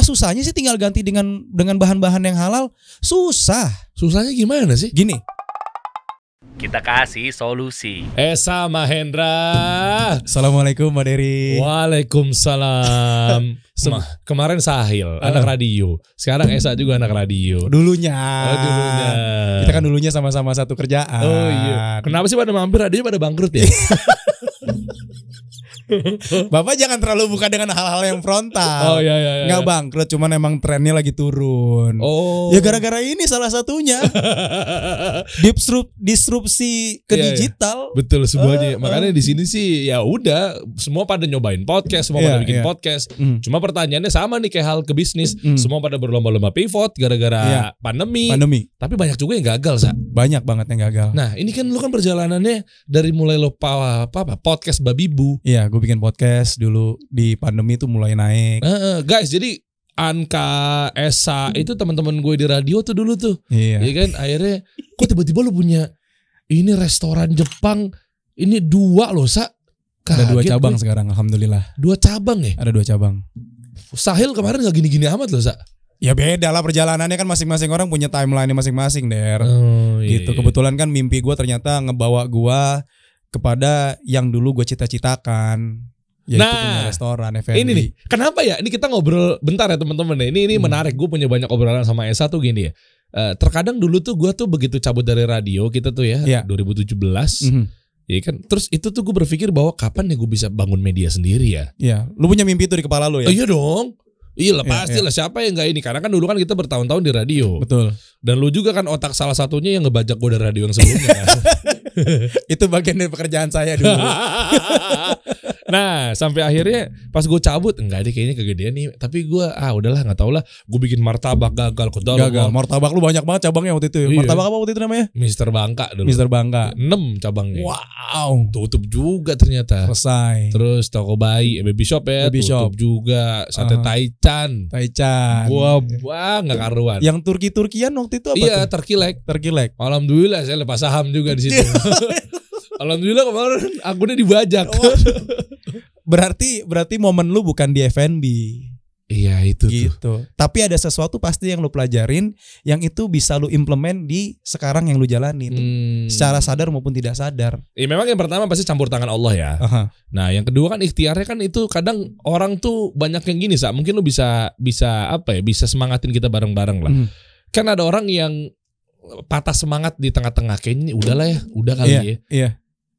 apa susahnya sih tinggal ganti dengan dengan bahan-bahan yang halal? Susah. Susahnya gimana sih? Gini. Kita kasih solusi. Eh sama Hendra. Assalamualaikum Mbak Dery. Waalaikumsalam. Sem Kemarin Sahil, uh. anak radio. Sekarang Esa juga anak radio. Dulunya. Oh, dulunya. Kita kan dulunya sama-sama satu kerjaan. Oh iya. Kenapa sih pada mampir radionya pada bangkrut ya? Bapak jangan terlalu buka dengan hal-hal yang frontal. Oh iya iya. iya. Nggak bangkrut, cuman emang trennya lagi turun. Oh. Ya gara-gara ini salah satunya. Disrup disrupsi ke iya, iya. digital. Iya. Betul semuanya. Uh, uh. Makanya di sini sih ya udah semua pada nyobain podcast, semua iya, pada bikin iya. podcast. Mm. Cuma pertanyaannya sama nih kayak hal ke bisnis. Mm. Semua pada berlomba-lomba pivot gara-gara iya. pandemi. Pandemi. Tapi banyak juga yang gagal, Sa. Banyak banget yang gagal. Nah, ini kan lu kan perjalanannya dari mulai lo apa, apa, podcast babi bu. Iya, gue gue bikin podcast dulu di pandemi itu mulai naik. Uh, guys, jadi Anka, Esa hmm. itu teman-teman gue di radio tuh dulu tuh. Iya. Ya kan akhirnya kok tiba-tiba lu punya ini restoran Jepang ini dua loh, Sa. Kaget Ada dua cabang gue. sekarang alhamdulillah. Dua cabang ya? Ada dua cabang. Sahil kemarin gak gini-gini amat loh, Sa. Ya beda lah perjalanannya kan masing-masing orang punya timeline masing-masing, Der. Oh, gitu, iya, gitu. Kebetulan kan mimpi gue ternyata ngebawa gue kepada yang dulu gue cita-citakan yaitu nah, punya restoran FNB. Ini nih, kenapa ya? Ini kita ngobrol bentar ya teman-teman ya. Ini ini hmm. menarik. Gue punya banyak obrolan sama Esa tuh gini ya. Uh, terkadang dulu tuh gue tuh begitu cabut dari radio kita tuh ya, ya. 2017. Mm -hmm. Iya kan. Terus itu tuh gue berpikir bahwa kapan ya gue bisa bangun media sendiri ya. Iya. Lu punya mimpi itu di kepala lu ya? Oh, iya dong. Iya lah iya, pasti iya. lah siapa yang nggak ini karena kan dulu kan kita bertahun-tahun di radio. Betul. Dan lu juga kan otak salah satunya yang ngebajak gue dari radio yang sebelumnya. Kan? itu bagian dari pekerjaan saya dulu nah sampai akhirnya pas gue cabut enggak deh kayaknya kegedean nih tapi gue ah udahlah nggak tau lah gue bikin martabak gagal kodol gagal gua. martabak lu banyak banget cabangnya waktu itu ya? iya. martabak apa waktu itu namanya Mister Bangka dulu Mister Bangka enam cabangnya wow tutup juga ternyata selesai terus toko bayi baby shop ya baby tutup shop. juga sate uh, Taichan Taichan gue wah nggak karuan yang Turki Turkian waktu itu apa iya Lake. Turki Lake. alhamdulillah saya lepas saham juga di situ Alhamdulillah kemarin akunnya dibajak. Oh. berarti berarti momen lu bukan di FNB. Iya itu gitu. Tuh. Tapi ada sesuatu pasti yang lu pelajarin yang itu bisa lu implement di sekarang yang lu jalani hmm. secara sadar maupun tidak sadar. Ya memang yang pertama pasti campur tangan Allah ya. Aha. Nah, yang kedua kan ikhtiarnya kan itu kadang orang tuh banyak yang gini, Sa. Mungkin lu bisa bisa apa ya? Bisa semangatin kita bareng-bareng lah. Hmm. Kan ada orang yang patah semangat di tengah-tengah kayaknya udahlah ya, udah kali yeah, ya. Yeah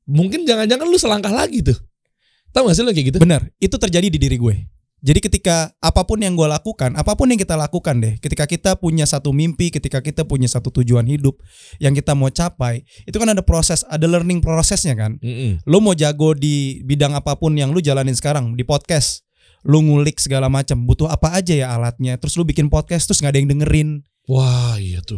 mungkin jangan-jangan lu selangkah lagi tuh. Tahu gak sih lu kayak gitu? Bener, itu terjadi di diri gue. Jadi ketika apapun yang gue lakukan, apapun yang kita lakukan deh, ketika kita punya satu mimpi, ketika kita punya satu tujuan hidup yang kita mau capai, itu kan ada proses, ada learning prosesnya kan. Mm-hmm. Lo mau jago di bidang apapun yang lu jalanin sekarang di podcast, lu ngulik segala macam, butuh apa aja ya alatnya, terus lu bikin podcast terus nggak ada yang dengerin. Wah iya tuh.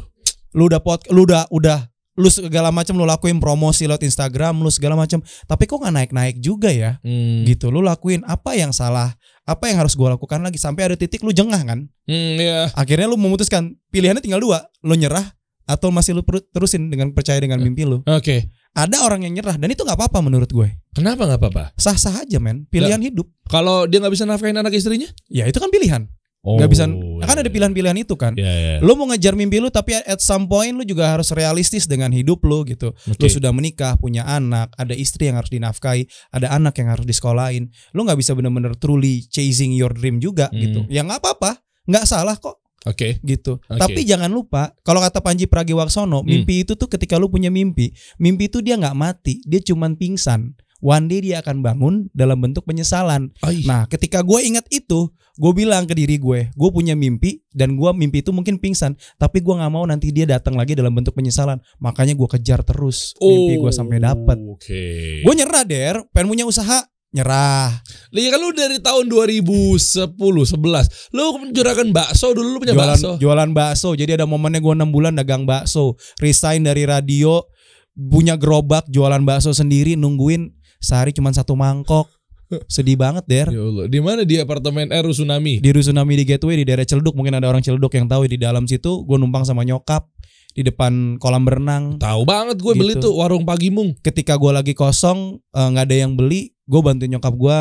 lu udah pod, lu udah udah lu segala macam lu lakuin promosi lewat Instagram lu segala macam tapi kok nggak naik-naik juga ya hmm. gitu lu lakuin apa yang salah apa yang harus gue lakukan lagi sampai ada titik lu jengah kan hmm, yeah. akhirnya lu memutuskan pilihannya tinggal dua lu nyerah atau masih lu terusin dengan percaya dengan eh, mimpi lu oke okay. ada orang yang nyerah dan itu nggak apa-apa menurut gue kenapa nggak apa-apa sah-sah aja men pilihan gak. hidup kalau dia nggak bisa nafkahin anak istrinya ya itu kan pilihan Oh, nggak bisa yeah. kan ada iya. pilihan-pilihan itu kan yeah, yeah. lo mau ngejar mimpi lu tapi at some point lu juga harus realistis dengan hidup lu gitu okay. lu sudah menikah punya anak ada istri yang harus dinafkahi ada anak yang harus disekolahin lu nggak bisa benar-benar truly chasing your dream juga mm. gitu yang nggak apa-apa nggak salah kok Oke. Okay. Gitu. Okay. Tapi jangan lupa kalau kata Panji Pragiwaksono, hmm. mimpi hmm. itu tuh ketika lu punya mimpi, mimpi itu dia nggak mati, dia cuman pingsan one day dia akan bangun dalam bentuk penyesalan. Ay. Nah, ketika gue ingat itu, gue bilang ke diri gue, gue punya mimpi dan gue mimpi itu mungkin pingsan, tapi gue nggak mau nanti dia datang lagi dalam bentuk penyesalan. Makanya gue kejar terus oh, mimpi gue sampai dapat. Okay. Gue nyerah der, pengen punya usaha nyerah. Lihat kan lu dari tahun 2010 11 lu juragan bakso dulu lu punya jualan, bakso. Jualan bakso. Jadi ada momennya gue 6 bulan dagang bakso, resign dari radio, punya gerobak jualan bakso sendiri nungguin sehari cuma satu mangkok sedih banget der ya Allah. di mana di apartemen eh tsunami di tsunami di gateway di daerah Celduk mungkin ada orang Celduk yang tahu di dalam situ gue numpang sama nyokap di depan kolam berenang tahu banget gue gitu. beli tuh warung pagi pagimung ketika gue lagi kosong eh, nggak uh, ada yang beli gue bantu nyokap gue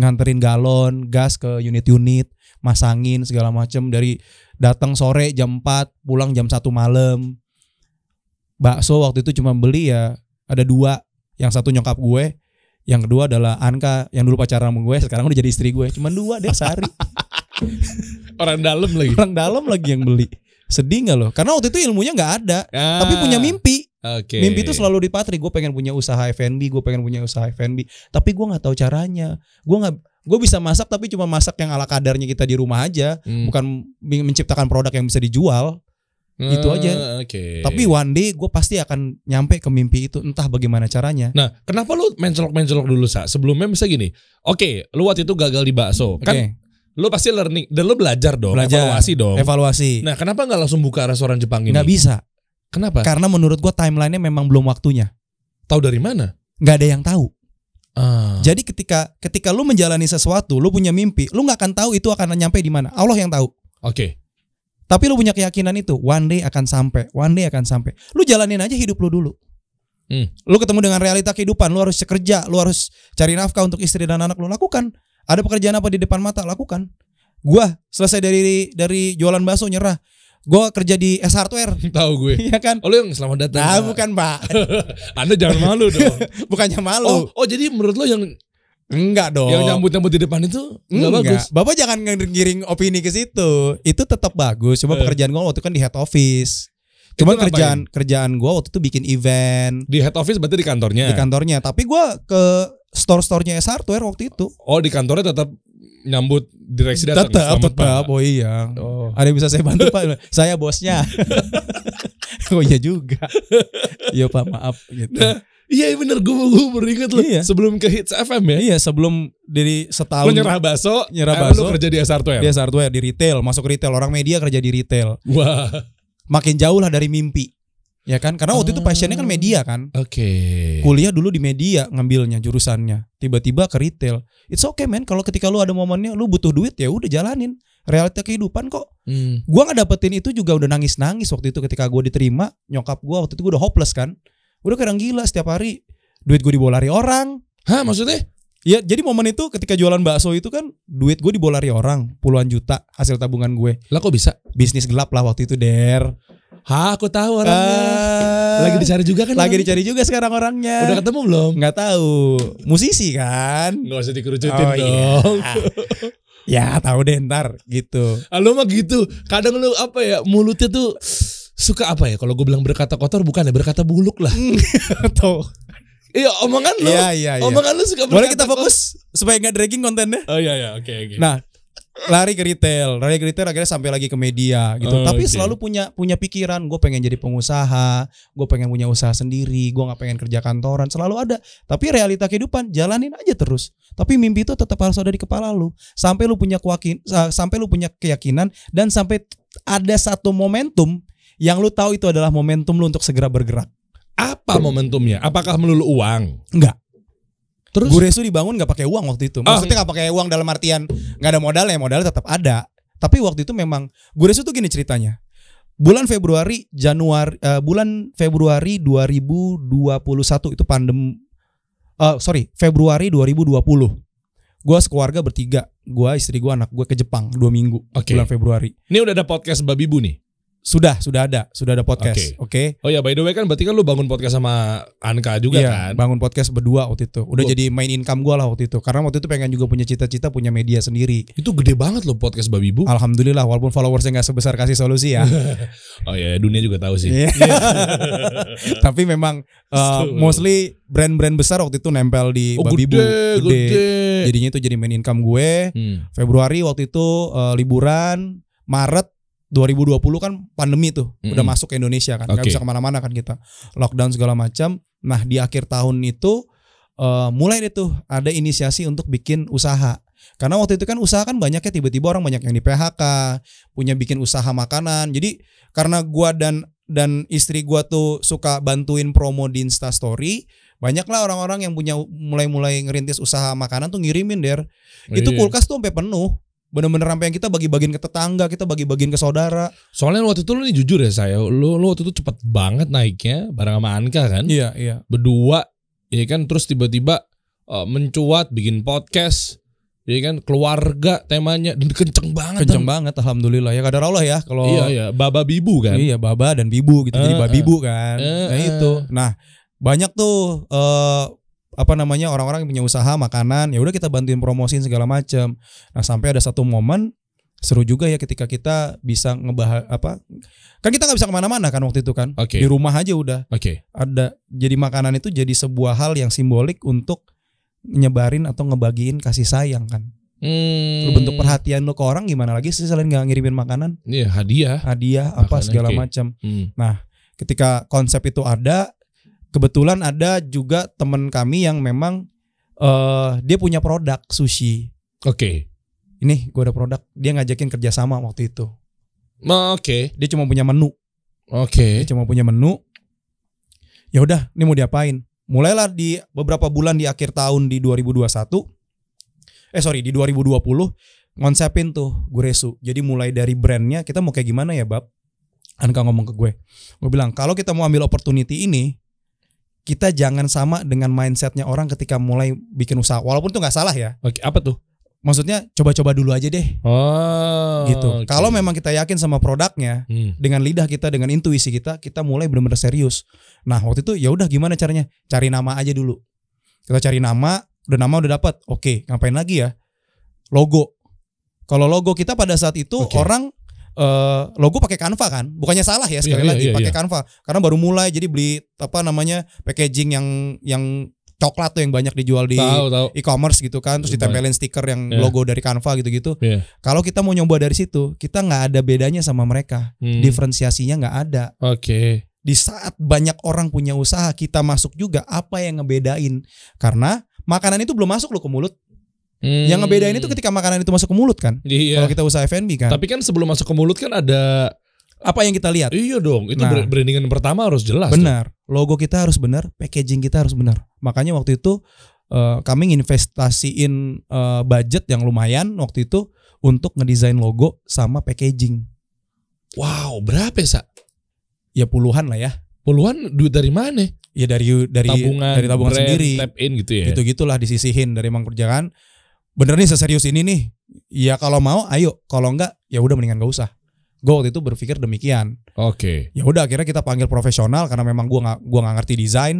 nganterin galon gas ke unit-unit masangin segala macem dari datang sore jam 4 pulang jam satu malam bakso waktu itu cuma beli ya ada dua yang satu nyokap gue yang kedua adalah Anka yang dulu pacaran sama gue, sekarang udah jadi istri gue. Cuman dua deh sehari. Orang dalam lagi. Orang dalam lagi yang beli. Sedih nggak loh? Karena waktu itu ilmunya nggak ada, ah, tapi punya mimpi. Okay. Mimpi itu selalu dipatri. Gue pengen punya usaha F&B, gue pengen punya usaha F&B. Tapi gue nggak tahu caranya. Gue nggak gue bisa masak tapi cuma masak yang ala kadarnya kita di rumah aja hmm. bukan menciptakan produk yang bisa dijual Hmm, itu aja. Ah, okay. Tapi one day gue pasti akan nyampe ke mimpi itu entah bagaimana caranya. Nah, kenapa lu mencolok-mencolok dulu sa? Sebelumnya bisa gini. Oke, okay, lu waktu itu gagal di bakso, okay. kan? Lu pasti learning dan lu belajar dong, belajar, evaluasi dong. Evaluasi. Nah, kenapa nggak langsung buka restoran Jepang ini? Nggak bisa. Kenapa? Karena menurut gue timelinenya memang belum waktunya. Tahu dari mana? Gak ada yang tahu. Uh. Jadi ketika ketika lu menjalani sesuatu, lu punya mimpi, lu nggak akan tahu itu akan nyampe di mana. Allah yang tahu. Oke. Okay. Tapi lu punya keyakinan itu, one day akan sampai, one day akan sampai. Lu jalanin aja hidup lu dulu. Hmm. Lu ketemu dengan realita kehidupan, lu harus kerja, lu harus cari nafkah untuk istri dan anak lu lakukan. Ada pekerjaan apa di depan mata lakukan. Gua selesai dari dari jualan bakso nyerah. Gue kerja di S Hardware. Tahu gue. Iya kan? Oh, lu yang selamat datang. Nah, bukan, Pak. Anda jangan malu dong. Bukannya malu. Oh, oh, jadi menurut lo yang Enggak dong. Yang nyambut-nyambut di depan itu enggak, enggak bagus. Bapak jangan ngiring opini ke situ. Itu tetap bagus. Cuma eh. pekerjaan gua waktu itu kan di head office. Cuman kerjaan ngapain? kerjaan gua waktu itu bikin event. Di head office berarti di kantornya. Di kantornya, tapi gua ke store-storenya S Hardware waktu itu. Oh, di kantornya tetap nyambut direksi datang. Tetap, tetap, tetap. Oh iya. Oh. Ada yang bisa saya bantu Pak? saya bosnya. oh iya juga. Iya Pak, maaf gitu. Nah, Iya, iya bener gue gue beringat loh iya. sebelum ke Hits FM ya. Iya sebelum dari setahun. Lo nyerah baso, nyerah eh, baso. Lo kerja di Asartware. Ya? Di Asartware ya, di retail, masuk retail orang media kerja di retail. Wah. Makin jauh lah dari mimpi. Ya kan? Karena waktu itu ah. passionnya kan media kan. Oke. Okay. Kuliah dulu di media ngambilnya jurusannya. Tiba-tiba ke retail. It's okay men. kalau ketika lu ada momennya lu butuh duit ya udah jalanin. Realita kehidupan kok. Hmm. Gua nggak dapetin itu juga udah nangis-nangis waktu itu ketika gua diterima, nyokap gua waktu itu gua udah hopeless kan. Udah kadang gila setiap hari duit gue dibolari orang. Hah maksudnya? Ya jadi momen itu ketika jualan bakso itu kan duit gue dibolari orang puluhan juta hasil tabungan gue. Lah kok bisa? Bisnis gelap lah waktu itu der. Hah aku tahu orangnya. Uh, lagi dicari juga kan? Lagi orang. dicari juga sekarang orangnya. Udah ketemu belum? Nggak tahu. Musisi kan? Nggak usah dikerucutin oh, iya. dong. Iya. Ya tahu deh ntar gitu. Ah, lo mah gitu. Kadang lu apa ya mulutnya tuh suka apa ya? Kalau gue bilang berkata kotor bukan ya berkata buluk lah. Hmm. Atau Iya omongan lu. Iya iya. iya. Omongan lu suka Boleh kita fokus kotor. supaya nggak dragging kontennya. Oh iya iya oke okay, oke. Okay. Nah lari ke retail, lari ke retail akhirnya sampai lagi ke media gitu. Oh, Tapi okay. selalu punya punya pikiran, gue pengen jadi pengusaha, gue pengen punya usaha sendiri, gue nggak pengen kerja kantoran. Selalu ada. Tapi realita kehidupan jalanin aja terus. Tapi mimpi itu tetap harus ada di kepala lu sampai lu punya kuakin sampai lu punya keyakinan dan sampai ada satu momentum yang lu tahu itu adalah momentum lu untuk segera bergerak. Apa momentumnya? Apakah melulu uang? Enggak. Terus Guresu dibangun nggak pakai uang waktu itu. Oh. Maksudnya nggak pakai uang dalam artian nggak ada modal ya, modal tetap ada. Tapi waktu itu memang Guresu tuh gini ceritanya. Bulan Februari, Januari, uh, eh, bulan Februari 2021 itu pandem uh, sorry, Februari 2020. Gua sekeluarga bertiga, gue istri gue anak gue ke Jepang dua minggu okay. bulan Februari. Ini udah ada podcast Babi Bu nih. Sudah, sudah ada, sudah ada podcast. Oke. Okay. Okay. Oh ya, by the way kan berarti kan lu bangun podcast sama Anka juga iya, kan? bangun podcast berdua waktu itu. Udah oh. jadi main income gua lah waktu itu. Karena waktu itu pengen juga punya cita-cita punya media sendiri. Itu gede banget loh podcast Babi Bu. Alhamdulillah walaupun followersnya nggak sebesar kasih solusi ya. oh ya, dunia juga tahu sih. Iya. Iya. Tapi memang uh, mostly brand-brand besar waktu itu nempel di oh, Babi Bu. Jadinya itu jadi main income gue. Hmm. Februari waktu itu uh, liburan Maret 2020 kan pandemi tuh mm -hmm. udah masuk ke Indonesia kan nggak Gak bisa kemana-mana kan kita lockdown segala macam nah di akhir tahun itu uh, mulai deh tuh ada inisiasi untuk bikin usaha karena waktu itu kan usaha kan banyak tiba-tiba orang banyak yang di PHK punya bikin usaha makanan jadi karena gua dan dan istri gua tuh suka bantuin promo di Insta Story banyaklah orang-orang yang punya mulai-mulai ngerintis usaha makanan tuh ngirimin der oh, itu iya. kulkas tuh sampai penuh bener-bener sampai yang kita bagi-bagiin ke tetangga, kita bagi-bagiin ke saudara. Soalnya waktu itu lu nih jujur ya saya, lu, lu waktu itu cepet banget naiknya bareng sama Anka kan? Iya, iya. Berdua, ya kan terus tiba-tiba uh, mencuat bikin podcast. Ya kan keluarga temanya dan kenceng banget. Kenceng kan? banget alhamdulillah ya kadar Allah ya kalau Iya iya baba bibu kan. Iya baba dan bibu gitu uh, jadi eh, babibu eh. uh, kan. Uh, nah itu. Nah, banyak tuh uh, apa namanya orang-orang yang punya usaha makanan ya udah kita bantuin promosiin segala macam nah sampai ada satu momen seru juga ya ketika kita bisa ngebahas apa kan kita nggak bisa kemana-mana kan waktu itu kan okay. di rumah aja udah okay. ada jadi makanan itu jadi sebuah hal yang simbolik untuk nyebarin atau ngebagiin kasih sayang kan Hmm. Lu bentuk perhatian lo ke orang gimana lagi sih selain nggak ngirimin makanan? Iya hadiah. Hadiah makanan apa segala macam. Hmm. Nah ketika konsep itu ada kebetulan ada juga teman kami yang memang uh, dia punya produk sushi. Oke. Okay. Ini gue ada produk. Dia ngajakin kerjasama waktu itu. Oke. Okay. Dia cuma punya menu. Oke. Okay. Dia cuma punya menu. Ya udah, ini mau diapain? Mulailah di beberapa bulan di akhir tahun di 2021. Eh sorry di 2020 ngonsepin tuh Guresu. Jadi mulai dari brandnya kita mau kayak gimana ya Bab? Anka ngomong ke gue. Gue bilang kalau kita mau ambil opportunity ini, kita jangan sama dengan mindsetnya orang ketika mulai bikin usaha. Walaupun itu nggak salah ya. Oke, apa tuh? Maksudnya coba-coba dulu aja deh. Oh. Gitu. Okay. Kalau memang kita yakin sama produknya, hmm. dengan lidah kita, dengan intuisi kita, kita mulai benar-benar serius. Nah, waktu itu ya udah gimana caranya? Cari nama aja dulu. Kita cari nama, udah nama udah dapat. Oke, ngapain lagi ya? Logo. Kalau logo kita pada saat itu okay. orang Eh, logo pakai Canva kan. Bukannya salah ya iya, sekali yeah, lagi yeah, pakai yeah. Canva karena baru mulai jadi beli apa namanya packaging yang yang coklat tuh yang banyak dijual di e-commerce gitu kan terus iya. ditempelin stiker yang yeah. logo dari Canva gitu-gitu. Yeah. Kalau kita mau nyoba dari situ, kita nggak ada bedanya sama mereka. Hmm. Diferensiasinya nggak ada. Oke. Okay. Di saat banyak orang punya usaha, kita masuk juga apa yang ngebedain? Karena makanan itu belum masuk loh ke mulut. Hmm. Yang ngebedain itu ketika makanan itu masuk ke mulut kan. Iya. Kalau kita usaha F&B kan. Tapi kan sebelum masuk ke mulut kan ada apa yang kita lihat. Iya dong, itu nah, brandingan pertama harus jelas. Benar. Tuh. Logo kita harus benar, packaging kita harus benar. Makanya waktu itu uh, kami investasiin uh, eh, budget yang lumayan waktu itu untuk ngedesain logo sama packaging. Wow, berapa ya, Sa? Ya puluhan lah ya. Puluhan duit dari mana? Ya dari dari tabungan, dari tabungan brand, sendiri. Tap in gitu ya. Gitu-gitulah disisihin dari emang jangan bener nih seserius ini nih ya kalau mau ayo kalau enggak ya udah mendingan gak usah gue waktu itu berpikir demikian oke okay. ya udah akhirnya kita panggil profesional karena memang gue nggak gua nggak ngerti desain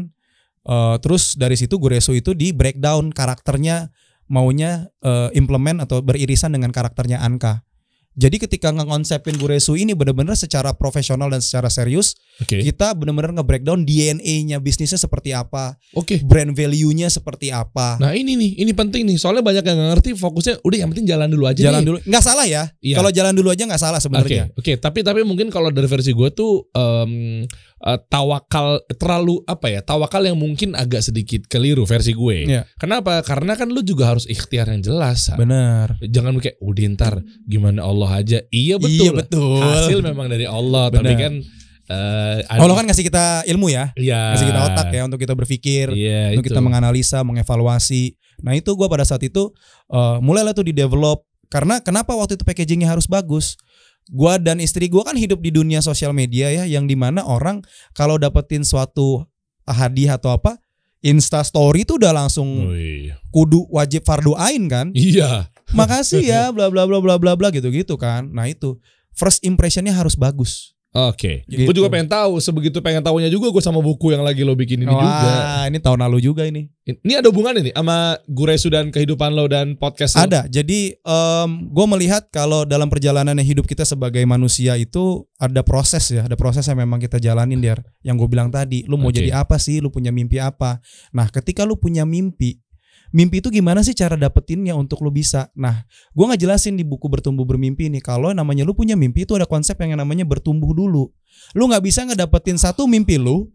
uh, terus dari situ gue Gureso itu di breakdown karakternya maunya uh, implement atau beririsan dengan karakternya Anka jadi ketika ngekonsepin Guresu ini benar-benar secara profesional dan secara serius, okay. kita benar-benar nge-breakdown DNA-nya bisnisnya seperti apa, okay. brand value-nya seperti apa. Nah ini nih, ini penting nih. Soalnya banyak yang ngerti fokusnya, udah yang penting jalan dulu aja. Jalan nih. dulu, nggak salah ya. Iya. Kalau jalan dulu aja nggak salah sebenarnya. Oke, okay. okay. tapi tapi mungkin kalau dari versi gue tuh um, uh, tawakal terlalu apa ya? Tawakal yang mungkin agak sedikit keliru versi gue. Iya. Kenapa? Karena kan lu juga harus ikhtiar yang jelas. Benar. Jangan kayak, udah oh, ntar gimana Allah Allah aja. Iya, iya betul. Iya betul. Hasil memang dari Allah, Bener. tapi kan Uh, Allah kan ngasih kita ilmu ya, yeah. ngasih kita otak ya untuk kita berpikir, yeah, untuk itu. kita menganalisa, mengevaluasi. Nah itu gue pada saat itu uh, mulailah tuh di develop karena kenapa waktu itu packagingnya harus bagus? gue dan istri gue kan hidup di dunia sosial media ya, yang dimana orang kalau dapetin suatu hadiah atau apa, Insta Story tuh udah langsung kudu wajib fardu ain kan? Iya makasih ya bla bla bla bla bla bla gitu gitu kan nah itu first impressionnya harus bagus Oke, okay. gitu. gue juga pengen tahu. Sebegitu pengen tahunya juga gue sama buku yang lagi lo bikin ini Wah, juga. ini tahun lalu juga ini. Ini ada hubungan ini sama Guresu dan kehidupan lo dan podcast. Lo? Ada. Jadi um, gue melihat kalau dalam perjalanan hidup kita sebagai manusia itu ada proses ya, ada proses yang memang kita jalanin dia Yang gue bilang tadi, lu mau okay. jadi apa sih? Lu punya mimpi apa? Nah, ketika lu punya mimpi, mimpi itu gimana sih cara dapetinnya untuk lu bisa nah gue nggak jelasin di buku bertumbuh bermimpi ini. kalau namanya lu punya mimpi itu ada konsep yang namanya bertumbuh dulu lu nggak bisa ngedapetin satu mimpi lu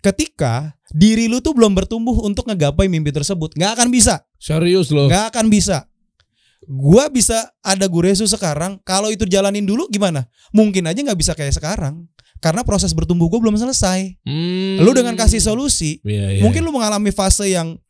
ketika diri lu tuh belum bertumbuh untuk ngegapai mimpi tersebut nggak akan bisa serius lo? nggak akan bisa gua bisa ada guresu sekarang kalau itu jalanin dulu gimana mungkin aja nggak bisa kayak sekarang karena proses bertumbuh gue belum selesai. Hmm. Lu dengan kasih solusi, yeah, yeah. mungkin lu mengalami fase yang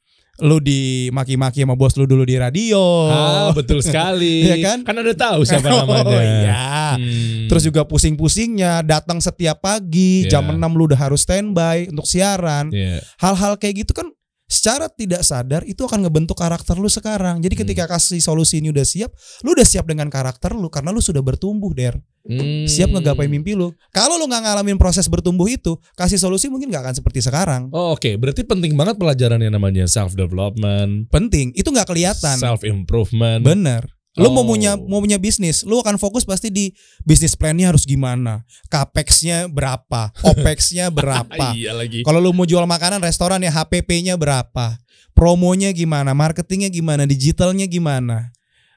lu di maki maki sama bos lu dulu di radio. Ah, betul sekali. ya kan? Kan udah tahu siapa oh, namanya. Oh iya. Hmm. Terus juga pusing-pusingnya datang setiap pagi yeah. jam 6 lu udah harus standby untuk siaran. Iya. Hal-hal yeah. kayak gitu kan secara tidak sadar itu akan ngebentuk karakter lu sekarang. Jadi ketika hmm. kasih solusi ini udah siap, lu udah siap dengan karakter lu karena lu sudah bertumbuh, Der. Hmm. Siap ngegapai mimpi lu. Kalau lu nggak ngalamin proses bertumbuh itu, kasih solusi mungkin nggak akan seperti sekarang. Oh, oke. Okay. Berarti penting banget pelajaran yang namanya self development. Penting. Itu nggak kelihatan. Self improvement. Bener. Lu oh. mau punya mau punya bisnis, lu akan fokus pasti di bisnis plannya harus gimana, capexnya berapa, opexnya berapa. iya lagi. Kalau lu mau jual makanan restoran ya HPP-nya berapa, promonya gimana, marketingnya gimana, digitalnya gimana,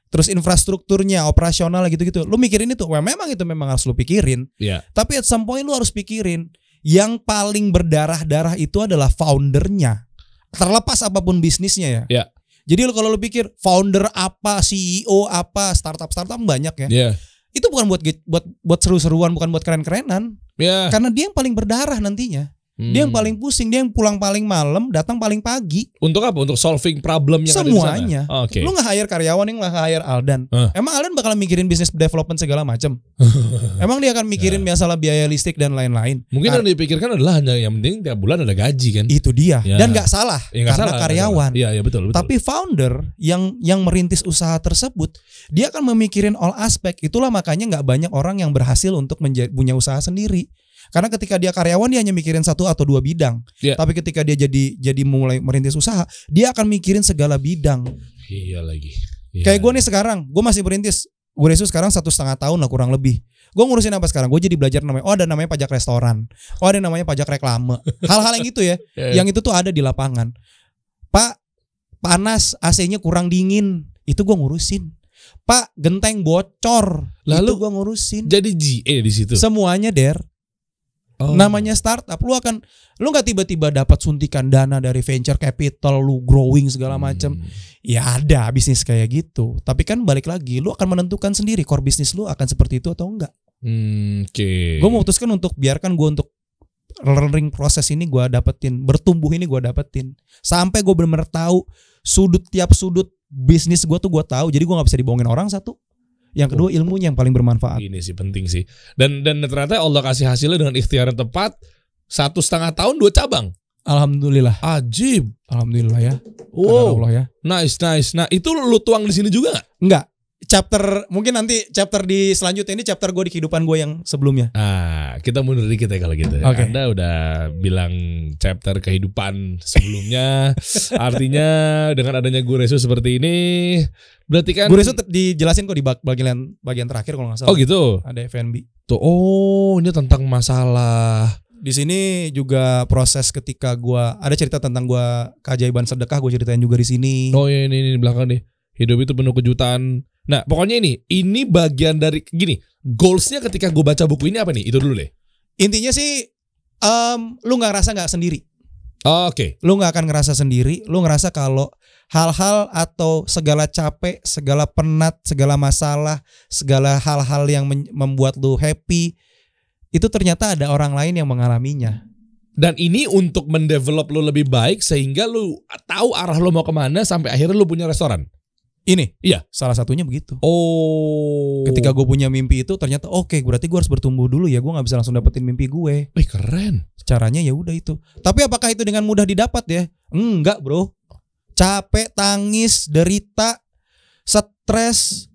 terus infrastrukturnya, operasional gitu-gitu. Lu mikirin itu, well, memang itu memang harus lu pikirin. Yeah. Tapi at some point lu harus pikirin yang paling berdarah-darah itu adalah foundernya. Terlepas apapun bisnisnya ya. Yeah jadi lo kalau lo pikir founder apa, CEO apa, startup startup banyak ya. Yeah. Itu bukan buat buat buat seru-seruan, bukan buat keren-kerenan. Yeah. Karena dia yang paling berdarah nantinya. Hmm. Dia yang hmm. paling pusing, dia yang pulang paling malam, datang paling pagi. Untuk apa? Untuk solving problem yang Semuanya. ada di sana. Okay. Lu nggak hire karyawan yang nggak hire Aldan. Uh. Emang Aldan bakal mikirin bisnis development segala macam. Emang dia akan mikirin yeah. masalah biaya listrik dan lain-lain. Mungkin Kar yang dipikirkan adalah hanya yang penting tiap bulan ada gaji kan. Itu dia. Yeah. Dan nggak salah ya, gak karena salah, karyawan. Iya, iya betul, betul. Tapi founder yang yang merintis usaha tersebut, dia akan memikirin all aspek. Itulah makanya nggak banyak orang yang berhasil untuk punya usaha sendiri. Karena ketika dia karyawan dia hanya mikirin satu atau dua bidang. Yeah. Tapi ketika dia jadi jadi mulai merintis usaha, dia akan mikirin segala bidang. Iya lagi. Iya. Kayak gue nih sekarang, gue masih merintis. Gue resus sekarang satu setengah tahun lah kurang lebih. Gue ngurusin apa sekarang? Gue jadi belajar namanya. Oh ada namanya pajak restoran. Oh ada namanya pajak reklame. Hal-hal yang gitu ya. yeah. Iya. Yang itu tuh ada di lapangan. Pak panas AC-nya kurang dingin. Itu gue ngurusin. Pak genteng bocor. Lalu gue ngurusin. Jadi GE di situ. Semuanya der. Oh. Namanya startup, lu akan lu nggak tiba-tiba dapat suntikan dana dari venture capital, lu growing segala macam. Hmm. Ya ada bisnis kayak gitu. Tapi kan balik lagi, lu akan menentukan sendiri core bisnis lu akan seperti itu atau enggak. Hmm, Oke. Okay. Gue memutuskan untuk biarkan gue untuk learning proses ini gue dapetin, bertumbuh ini gue dapetin, sampai gue benar-benar tahu sudut tiap sudut bisnis gue tuh gue tahu. Jadi gue nggak bisa dibohongin orang satu. Yang kedua ilmunya yang paling bermanfaat. Ini sih penting sih. Dan dan ternyata Allah kasih hasilnya dengan ikhtiar yang tepat satu setengah tahun dua cabang. Alhamdulillah. Ajib. Alhamdulillah ya. Wow. Allah ya. Nice, nice. Nah, itu lu tuang di sini juga nggak? Enggak chapter mungkin nanti chapter di selanjutnya ini chapter gue di kehidupan gue yang sebelumnya. Ah, kita mundur dikit ya kalau gitu. Ya. Okay. Anda udah bilang chapter kehidupan sebelumnya. artinya dengan adanya gue resu seperti ini berarti kan gue resu dijelasin kok di bagian bagian terakhir kalau nggak salah. Oh gitu. Ada FNB. Tuh, oh ini tentang masalah di sini juga proses ketika gue ada cerita tentang gua keajaiban sedekah gue ceritain juga di sini. Oh iya ini, ini belakang nih. Hidup itu penuh kejutan Nah, pokoknya ini, ini bagian dari gini, goalsnya ketika gue baca buku ini apa nih? Itu dulu deh. Intinya sih, um, lu nggak rasa nggak sendiri. Oh, Oke. Okay. Lu nggak akan ngerasa sendiri. Lu ngerasa kalau hal-hal atau segala capek, segala penat, segala masalah, segala hal-hal yang membuat lu happy itu ternyata ada orang lain yang mengalaminya. Dan ini untuk mendevelop lu lebih baik sehingga lu tahu arah lu mau kemana sampai akhirnya lu punya restoran. Ini? Iya. Salah satunya begitu. Oh. Ketika gue punya mimpi itu ternyata oke, okay, berarti gue harus bertumbuh dulu ya. Gue nggak bisa langsung dapetin mimpi gue. Wih keren. Caranya ya udah itu. Tapi apakah itu dengan mudah didapat ya? Enggak bro. Capek, tangis, derita, stres,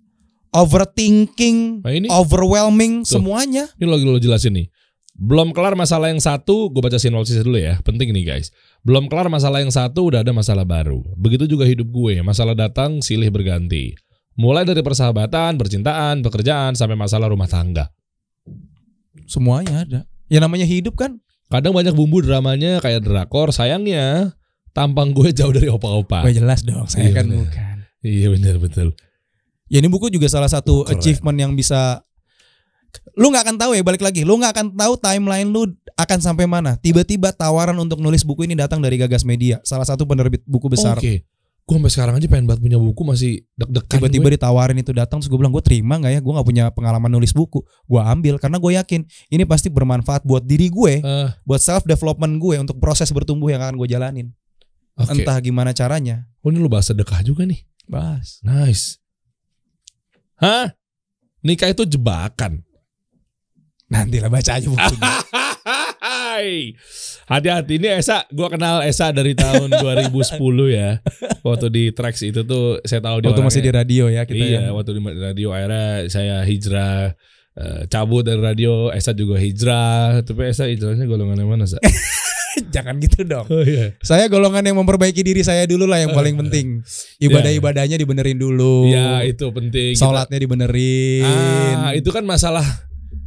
overthinking, nah ini, overwhelming, Tuh, semuanya. Ini lo, lo jelasin nih. Belum kelar masalah yang satu, gue baca sinopsis dulu ya, penting nih guys. Belum kelar masalah yang satu, udah ada masalah baru. Begitu juga hidup gue, masalah datang, silih berganti. Mulai dari persahabatan, percintaan, pekerjaan, sampai masalah rumah tangga. Semuanya ada. Ya namanya hidup kan. Kadang banyak bumbu dramanya kayak drakor, sayangnya tampang gue jauh dari opa-opa. Gue jelas dong, saya iya kan bener. bukan. Iya benar betul. Ya ini buku juga salah satu Keren. achievement yang bisa lu nggak akan tahu ya balik lagi lu nggak akan tahu timeline lu akan sampai mana tiba-tiba tawaran untuk nulis buku ini datang dari Gagas Media salah satu penerbit buku besar oke okay. gue sampai sekarang aja pengen banget punya buku masih deg deg tiba-tiba ditawarin itu datang terus gue bilang gue terima nggak ya gue nggak punya pengalaman nulis buku gue ambil karena gue yakin ini pasti bermanfaat buat diri gue uh. buat self development gue untuk proses bertumbuh yang akan gue jalanin okay. entah gimana caranya oh ini lu bahas sedekah juga nih bahas nice hah nikah itu jebakan nanti lah baca aja bukunya. Hai. Hati-hati ini Esa, gua kenal Esa dari tahun 2010 ya. Waktu di Trax itu tuh saya tahu dia waktu orangnya, masih di radio ya kita Iya, ya. waktu di radio era saya hijrah eh, cabut dari radio, Esa juga hijrah, tapi Esa hijrahnya golongan yang mana, Sa? Jangan gitu dong. Oh, iya. Saya golongan yang memperbaiki diri saya dulu lah yang paling eh, penting. Eh. Ibadah-ibadahnya dibenerin dulu. Ya itu penting. Salatnya dibenerin. Ah, itu kan masalah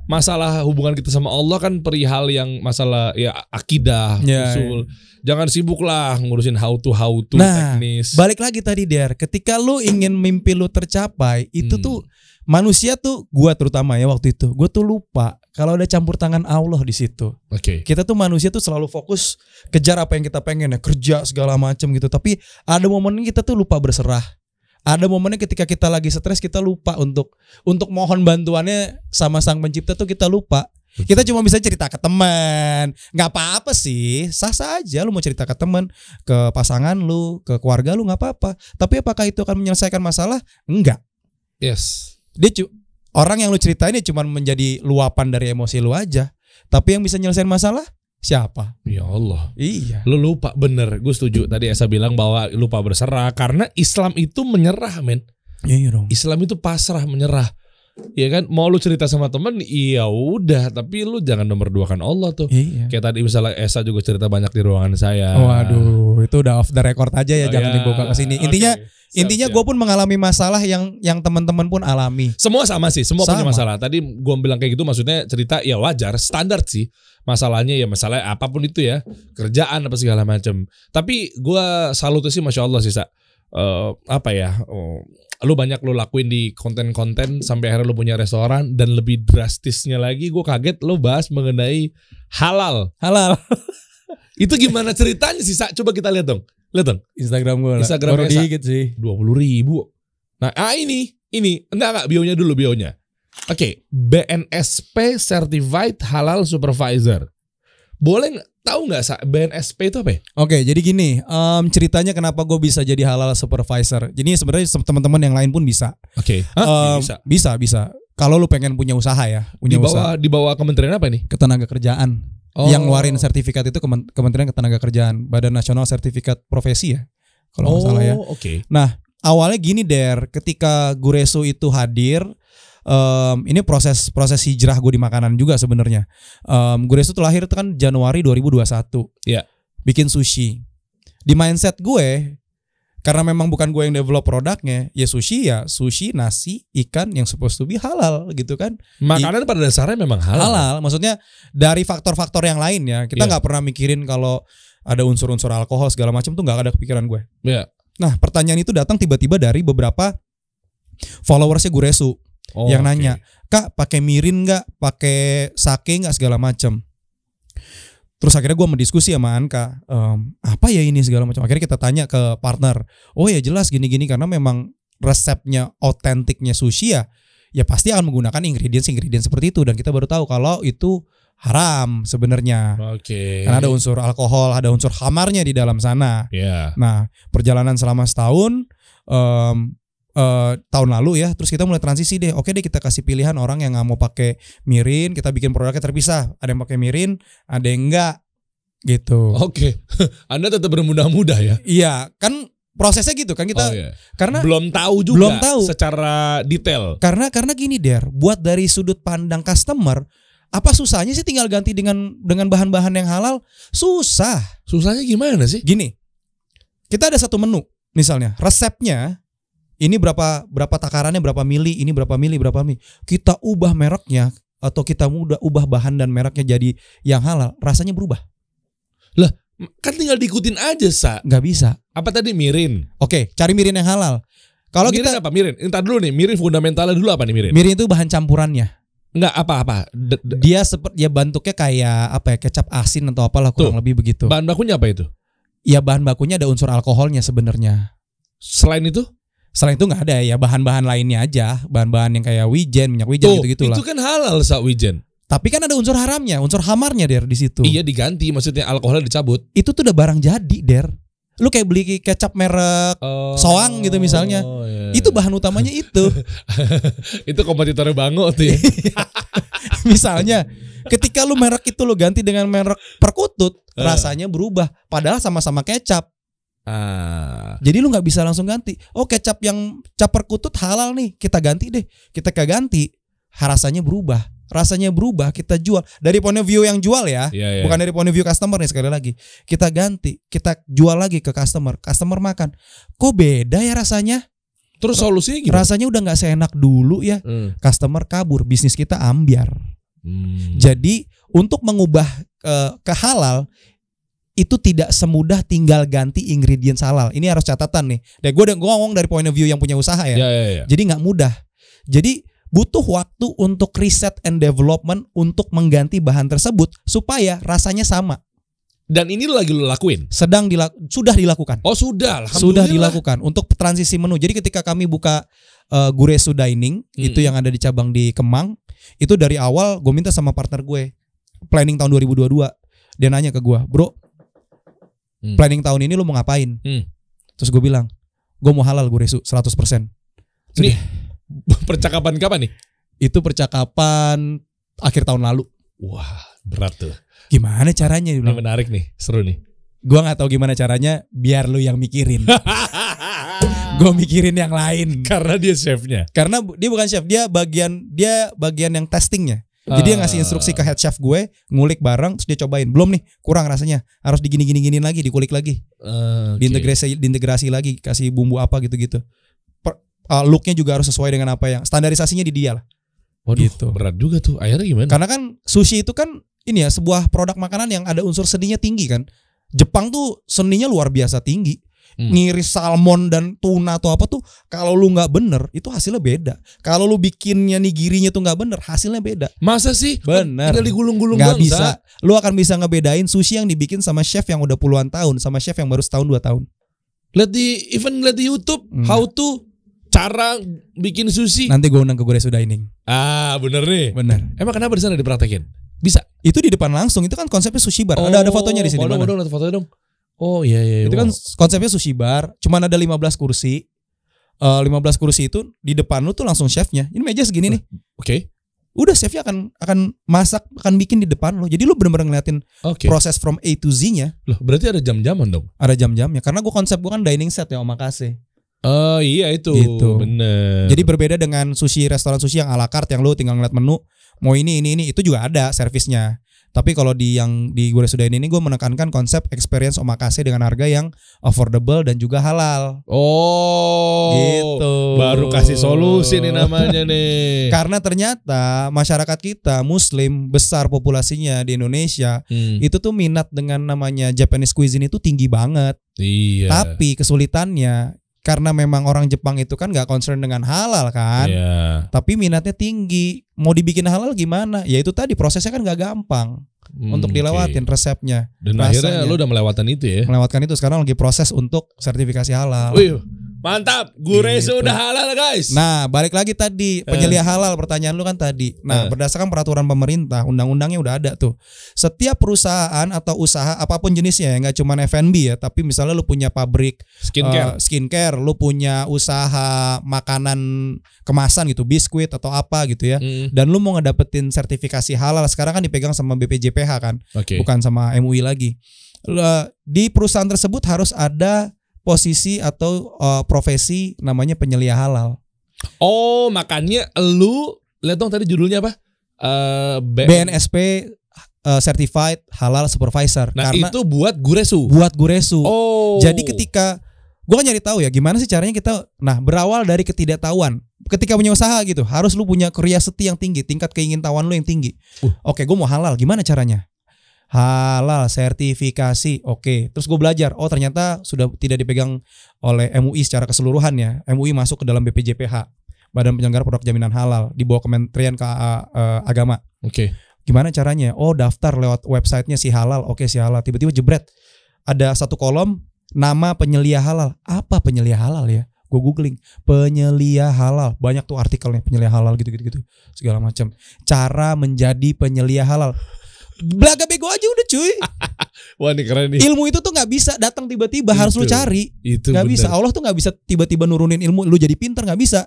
masalah hubungan kita sama Allah kan perihal yang masalah ya akidah, ya, ya. usul. Ya. Jangan sibuklah ngurusin how to how to nah, teknis. Balik lagi tadi Der, ketika lu ingin mimpi lu tercapai, itu hmm. tuh manusia tuh gua terutama ya waktu itu, gua tuh lupa kalau ada campur tangan Allah di situ. Oke. Okay. Kita tuh manusia tuh selalu fokus kejar apa yang kita pengen ya, kerja segala macam gitu, tapi ada momen kita tuh lupa berserah ada momennya ketika kita lagi stres kita lupa untuk untuk mohon bantuannya sama sang pencipta tuh kita lupa kita cuma bisa cerita ke teman nggak apa-apa sih sah sah aja lu mau cerita ke teman ke pasangan lu ke keluarga lu nggak apa-apa tapi apakah itu akan menyelesaikan masalah enggak yes dia cu orang yang lu ceritain ini ya cuma menjadi luapan dari emosi lu aja tapi yang bisa nyelesain masalah siapa? Ya Allah. Iya. Lu lupa bener. Gue setuju tadi Esa bilang bahwa lupa berserah karena Islam itu menyerah, men. Iya, iya dong. Islam itu pasrah menyerah. Iya kan, mau lu cerita sama temen, iya udah, tapi lu jangan nomor dua kan Allah tuh. Iya. Kayak tadi misalnya Esa juga cerita banyak di ruangan saya. Waduh, itu udah off the record aja ya, oh, jangan iya. dibuka ke sini. Intinya okay. intinya gue pun mengalami masalah yang yang teman-teman pun alami. Semua sama sih, semua sama. punya masalah. Tadi gue bilang kayak gitu, maksudnya cerita ya wajar, standar sih masalahnya ya masalah apapun itu ya kerjaan apa segala macam tapi gue salut sih masya allah sih sa uh, apa ya uh, lu banyak lu lakuin di konten-konten sampai akhirnya lu punya restoran dan lebih drastisnya lagi gue kaget lu bahas mengenai halal halal itu gimana ceritanya sih Sa? coba kita lihat dong lihat dong Instagram gue Instagram baru dikit sih dua puluh ribu nah ah ini ini enggak enggak bionya dulu bionya oke okay. BNSP Certified Halal Supervisor boleh Tahu nggak sa BNSP itu apa? Ya? Oke, jadi gini um, ceritanya kenapa gue bisa jadi halal supervisor. Jadi sebenarnya teman-teman yang lain pun bisa. Oke. Okay. Um, bisa. Bisa bisa. Kalau lu pengen punya usaha ya, punya di bawah usaha. di bawah kementerian apa nih? Ketenaga kerjaan. Oh. Yang ngeluarin sertifikat itu Kementerian Ketenaga Kerjaan, Badan Nasional Sertifikat Profesi ya, kalau oh, salah ya. Oh, oke. Okay. Nah awalnya gini der, ketika Guresu itu hadir, um, ini proses proses hijrah gue di makanan juga sebenarnya. Um, gue itu lahir itu kan Januari 2021. Iya. Yeah. Bikin sushi. Di mindset gue karena memang bukan gue yang develop produknya ya sushi ya sushi nasi ikan yang supposed to be halal gitu kan makanan I pada dasarnya memang halal halal maksudnya dari faktor-faktor yang lain ya kita iya. nggak yeah. pernah mikirin kalau ada unsur-unsur alkohol segala macam tuh nggak ada kepikiran gue yeah. nah pertanyaan itu datang tiba-tiba dari beberapa followersnya Guresu oh, yang okay. nanya kak pakai mirin nggak pakai sake nggak segala macam terus akhirnya gue mendiskusi sama Anka um, apa ya ini segala macam akhirnya kita tanya ke partner oh ya jelas gini-gini karena memang resepnya otentiknya sushi ya ya pasti akan menggunakan ingredients ingredients seperti itu dan kita baru tahu kalau itu haram sebenarnya. Oke. Okay. Karena ada unsur alkohol, ada unsur hamarnya di dalam sana. Yeah. Nah, perjalanan selama setahun um, Eh, tahun lalu ya terus kita mulai transisi deh oke deh kita kasih pilihan orang yang nggak mau pakai mirin kita bikin produknya terpisah ada yang pakai mirin ada yang enggak gitu oke okay. anda tetap bermudah muda ya iya kan prosesnya gitu kan kita oh, iya. karena belum tahu juga belum tahu secara detail karena karena gini der buat dari sudut pandang customer apa susahnya sih tinggal ganti dengan dengan bahan-bahan yang halal susah susahnya gimana sih gini kita ada satu menu misalnya resepnya ini berapa berapa takarannya berapa mili ini berapa mili berapa mili kita ubah mereknya atau kita mudah ubah bahan dan mereknya jadi yang halal rasanya berubah lah kan tinggal diikutin aja sa nggak bisa apa tadi mirin oke cari mirin yang halal kalau kita apa mirin entar dulu nih mirin fundamentalnya dulu apa nih mirin mirin itu bahan campurannya Enggak apa-apa. Dia seperti ya bentuknya kayak apa ya kecap asin atau apalah kurang Tuh, lebih begitu. Bahan bakunya apa itu? Ya bahan bakunya ada unsur alkoholnya sebenarnya. Selain itu? Selain itu nggak ada ya bahan-bahan lainnya aja, bahan-bahan yang kayak wijen, minyak wijen gitu-gitu lah. Itu kan halal sah wijen. Tapi kan ada unsur haramnya, unsur hamarnya der di situ. Iya diganti, maksudnya alkoholnya dicabut. Itu tuh udah barang jadi der. Lu kayak beli kecap merek oh, Soang gitu misalnya. Oh, iya. Itu bahan utamanya itu. itu kompetitornya Bango tuh ya. misalnya ketika lu merek itu lu ganti dengan merek perkutut, eh. rasanya berubah padahal sama-sama kecap Ah. Jadi lu nggak bisa langsung ganti. Oh kecap yang cap perkutut halal nih, kita ganti deh. Kita ganti, rasanya berubah. Rasanya berubah, kita jual dari point of view yang jual ya, yeah, yeah. bukan dari point of view customer nih sekali lagi. Kita ganti, kita jual lagi ke customer, customer makan. Kok beda ya rasanya? Terus solusi gitu? Rasanya udah nggak seenak dulu ya. Hmm. Customer kabur, bisnis kita ambiar. Hmm. Jadi untuk mengubah uh, ke halal itu tidak semudah tinggal ganti ingredient halal. Ini harus catatan nih. Dan gue udah ngomong dari point of view yang punya usaha ya. Yeah, yeah, yeah. Jadi nggak mudah. Jadi butuh waktu untuk riset and development untuk mengganti bahan tersebut supaya rasanya sama. Dan ini lagi lo lakuin? Sedang dilak sudah dilakukan. Oh sudah, sudah dilakukan untuk transisi menu. Jadi ketika kami buka uh, eh, Guresu Dining hmm. itu yang ada di cabang di Kemang, itu dari awal gue minta sama partner gue planning tahun 2022 dia nanya ke gue, bro hmm. planning tahun ini lu mau ngapain hmm. terus gue bilang gue mau halal gue resu 100% persen ini percakapan kapan nih itu percakapan akhir tahun lalu wah berat tuh gimana caranya ini menarik nih seru nih gue nggak tahu gimana caranya biar lu yang mikirin gue mikirin yang lain karena dia chefnya karena dia bukan chef dia bagian dia bagian yang testingnya jadi yang ngasih eh. instruksi ke head chef gue, ngulik bareng terus dia cobain. Belum nih, kurang rasanya. Harus digini gini gini lagi, dikulik lagi. Uh, eh, okay. Diintegrasi diintegrasi lagi, kasih bumbu apa gitu-gitu. Per, uh, looknya juga harus sesuai dengan apa yang standarisasinya di dia lah. Waduh, gitu. berat juga tuh. Akhirnya gimana? Karena kan sushi itu kan ini ya sebuah produk makanan yang ada unsur seninya tinggi kan. Jepang tuh seninya luar biasa tinggi hmm. ngiris salmon dan tuna atau apa tuh kalau lu nggak bener itu hasilnya beda kalau lu bikinnya nih girinya tuh nggak bener hasilnya beda masa sih bener tinggal digulung-gulung nggak bisa lu akan bisa ngebedain sushi yang dibikin sama chef yang udah puluhan tahun sama chef yang baru setahun dua tahun lihat di even lihat di YouTube hmm. how to cara bikin sushi nanti gue undang ke sudah ini ah bener nih bener emang kenapa di sana dipraktekin bisa itu di depan langsung itu kan konsepnya sushi bar oh, ada ada fotonya di sini oh, mana bodoh, ada fotonya dong Oh iya, iya iya. Itu kan wow. konsepnya sushi bar, cuman ada 15 kursi. Uh, eh, 15 kursi itu di depan lu tuh langsung chefnya. Ini meja segini nih. Oke. Okay. Udah chefnya akan akan masak, akan bikin di depan lo. Jadi lu bener-bener ngeliatin okay. proses from A to Z-nya. Loh, berarti ada jam-jaman dong? Ada jam-jamnya. Karena gua konsep gua kan dining set ya makasih Oh iya itu. Gitu. Bener. Jadi berbeda dengan sushi restoran sushi yang ala carte yang lu tinggal ngeliat menu, mau ini ini ini itu juga ada servisnya. Tapi kalau di yang di gue sudah ini gue menekankan konsep experience omakase dengan harga yang affordable dan juga halal. Oh. Gitu. Baru kasih solusi nih namanya nih. Karena ternyata masyarakat kita muslim besar populasinya di Indonesia hmm. itu tuh minat dengan namanya Japanese cuisine itu tinggi banget. Iya. Tapi kesulitannya karena memang orang Jepang itu kan nggak concern dengan halal kan, yeah. tapi minatnya tinggi. Mau dibikin halal gimana? Ya itu tadi prosesnya kan nggak gampang hmm, untuk dilewatin okay. resepnya. Dan rasanya. akhirnya lu udah melewatkan itu ya. Melewatkan itu sekarang lagi proses untuk sertifikasi halal. Wih, mantap. Gure gitu. sudah halal, guys. Nah, balik lagi tadi eh. penyelia eh. halal pertanyaan lu kan tadi. Nah, eh. berdasarkan peraturan pemerintah, undang-undangnya udah ada tuh. Setiap perusahaan atau usaha apapun jenisnya ya, nggak cuma F&B ya, tapi misalnya lu punya pabrik skincare, uh, skincare, lu punya usaha makanan kemasan gitu, biskuit atau apa gitu ya. Hmm. Dan lu mau ngedapetin sertifikasi halal sekarang kan dipegang sama BPJP BPH kan, okay. bukan sama MUI lagi. Di perusahaan tersebut harus ada posisi atau uh, profesi namanya penyelia halal. Oh, makanya lu lihat dong tadi judulnya apa? Uh, B BNSP eh, Certified Halal Supervisor. Nah, karena itu buat guresu. Buat guresu. Oh. Jadi ketika gue kan nyari tahu ya gimana sih caranya kita nah berawal dari ketidaktahuan ketika punya usaha gitu harus lu punya curiosity yang tinggi tingkat keingintahuan lu yang tinggi uh. oke gue mau halal gimana caranya halal sertifikasi oke terus gue belajar oh ternyata sudah tidak dipegang oleh MUI secara keseluruhan ya MUI masuk ke dalam BPJPH Badan Penyelenggara Produk Jaminan Halal di bawah Kementerian ke, uh, eh, Agama oke gimana caranya oh daftar lewat websitenya si halal oke si halal tiba-tiba jebret ada satu kolom nama penyelia halal. Apa penyelia halal ya? Gue googling penyelia halal. Banyak tuh artikelnya penyelia halal gitu-gitu gitu. Segala macam. Cara menjadi penyelia halal. Belaga bego aja udah cuy. Wah ini keren nih. Ilmu itu tuh nggak bisa datang tiba-tiba harus lu cari. Itu nggak bisa. Allah tuh nggak bisa tiba-tiba nurunin ilmu lu jadi pinter nggak bisa.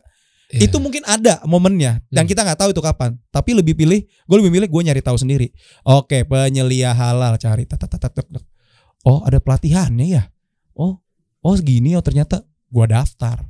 Yeah. Itu mungkin ada momennya dan hmm. kita nggak tahu itu kapan. Tapi lebih pilih, gue lebih milih gue nyari tahu sendiri. Oke, penyelia halal cari. tata tata Oh, ada pelatihannya ya oh oh segini oh ternyata gua daftar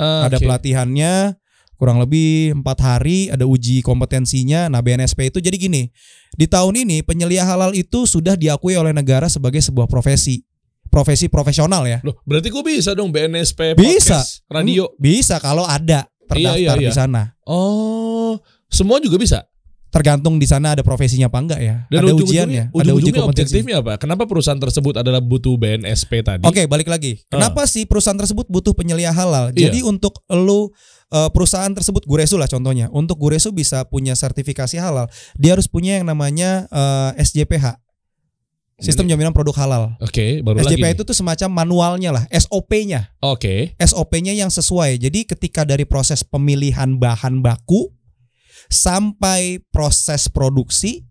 uh, ada pelatihannya kurang lebih empat hari ada uji kompetensinya nah BNSP itu jadi gini di tahun ini penyelia halal itu sudah diakui oleh negara sebagai sebuah profesi profesi profesional ya Loh, berarti gua bisa dong BNSP podcast, bisa radio bisa kalau ada terdaftar iya, iya, iya. di sana oh semua juga bisa tergantung di sana ada profesinya apa enggak ya. Dan ada ujung ujiannya, ujung ada uji Objektifnya apa? Kenapa perusahaan tersebut adalah butuh BNSP tadi? Oke, okay, balik lagi. Ah. Kenapa uh. sih perusahaan tersebut butuh penyelia halal? Iya. Jadi untuk lu eh, perusahaan tersebut Guresu lah contohnya. Untuk Guresu bisa punya sertifikasi halal, dia harus punya yang namanya uh, eh, SJPH. Sistem jaminan produk halal. Oke, okay, baru SJP lagi. itu tuh semacam manualnya lah, SOP-nya. Oke. Okay. SOP-nya yang sesuai. Jadi ketika dari proses pemilihan bahan baku sampai proses produksi,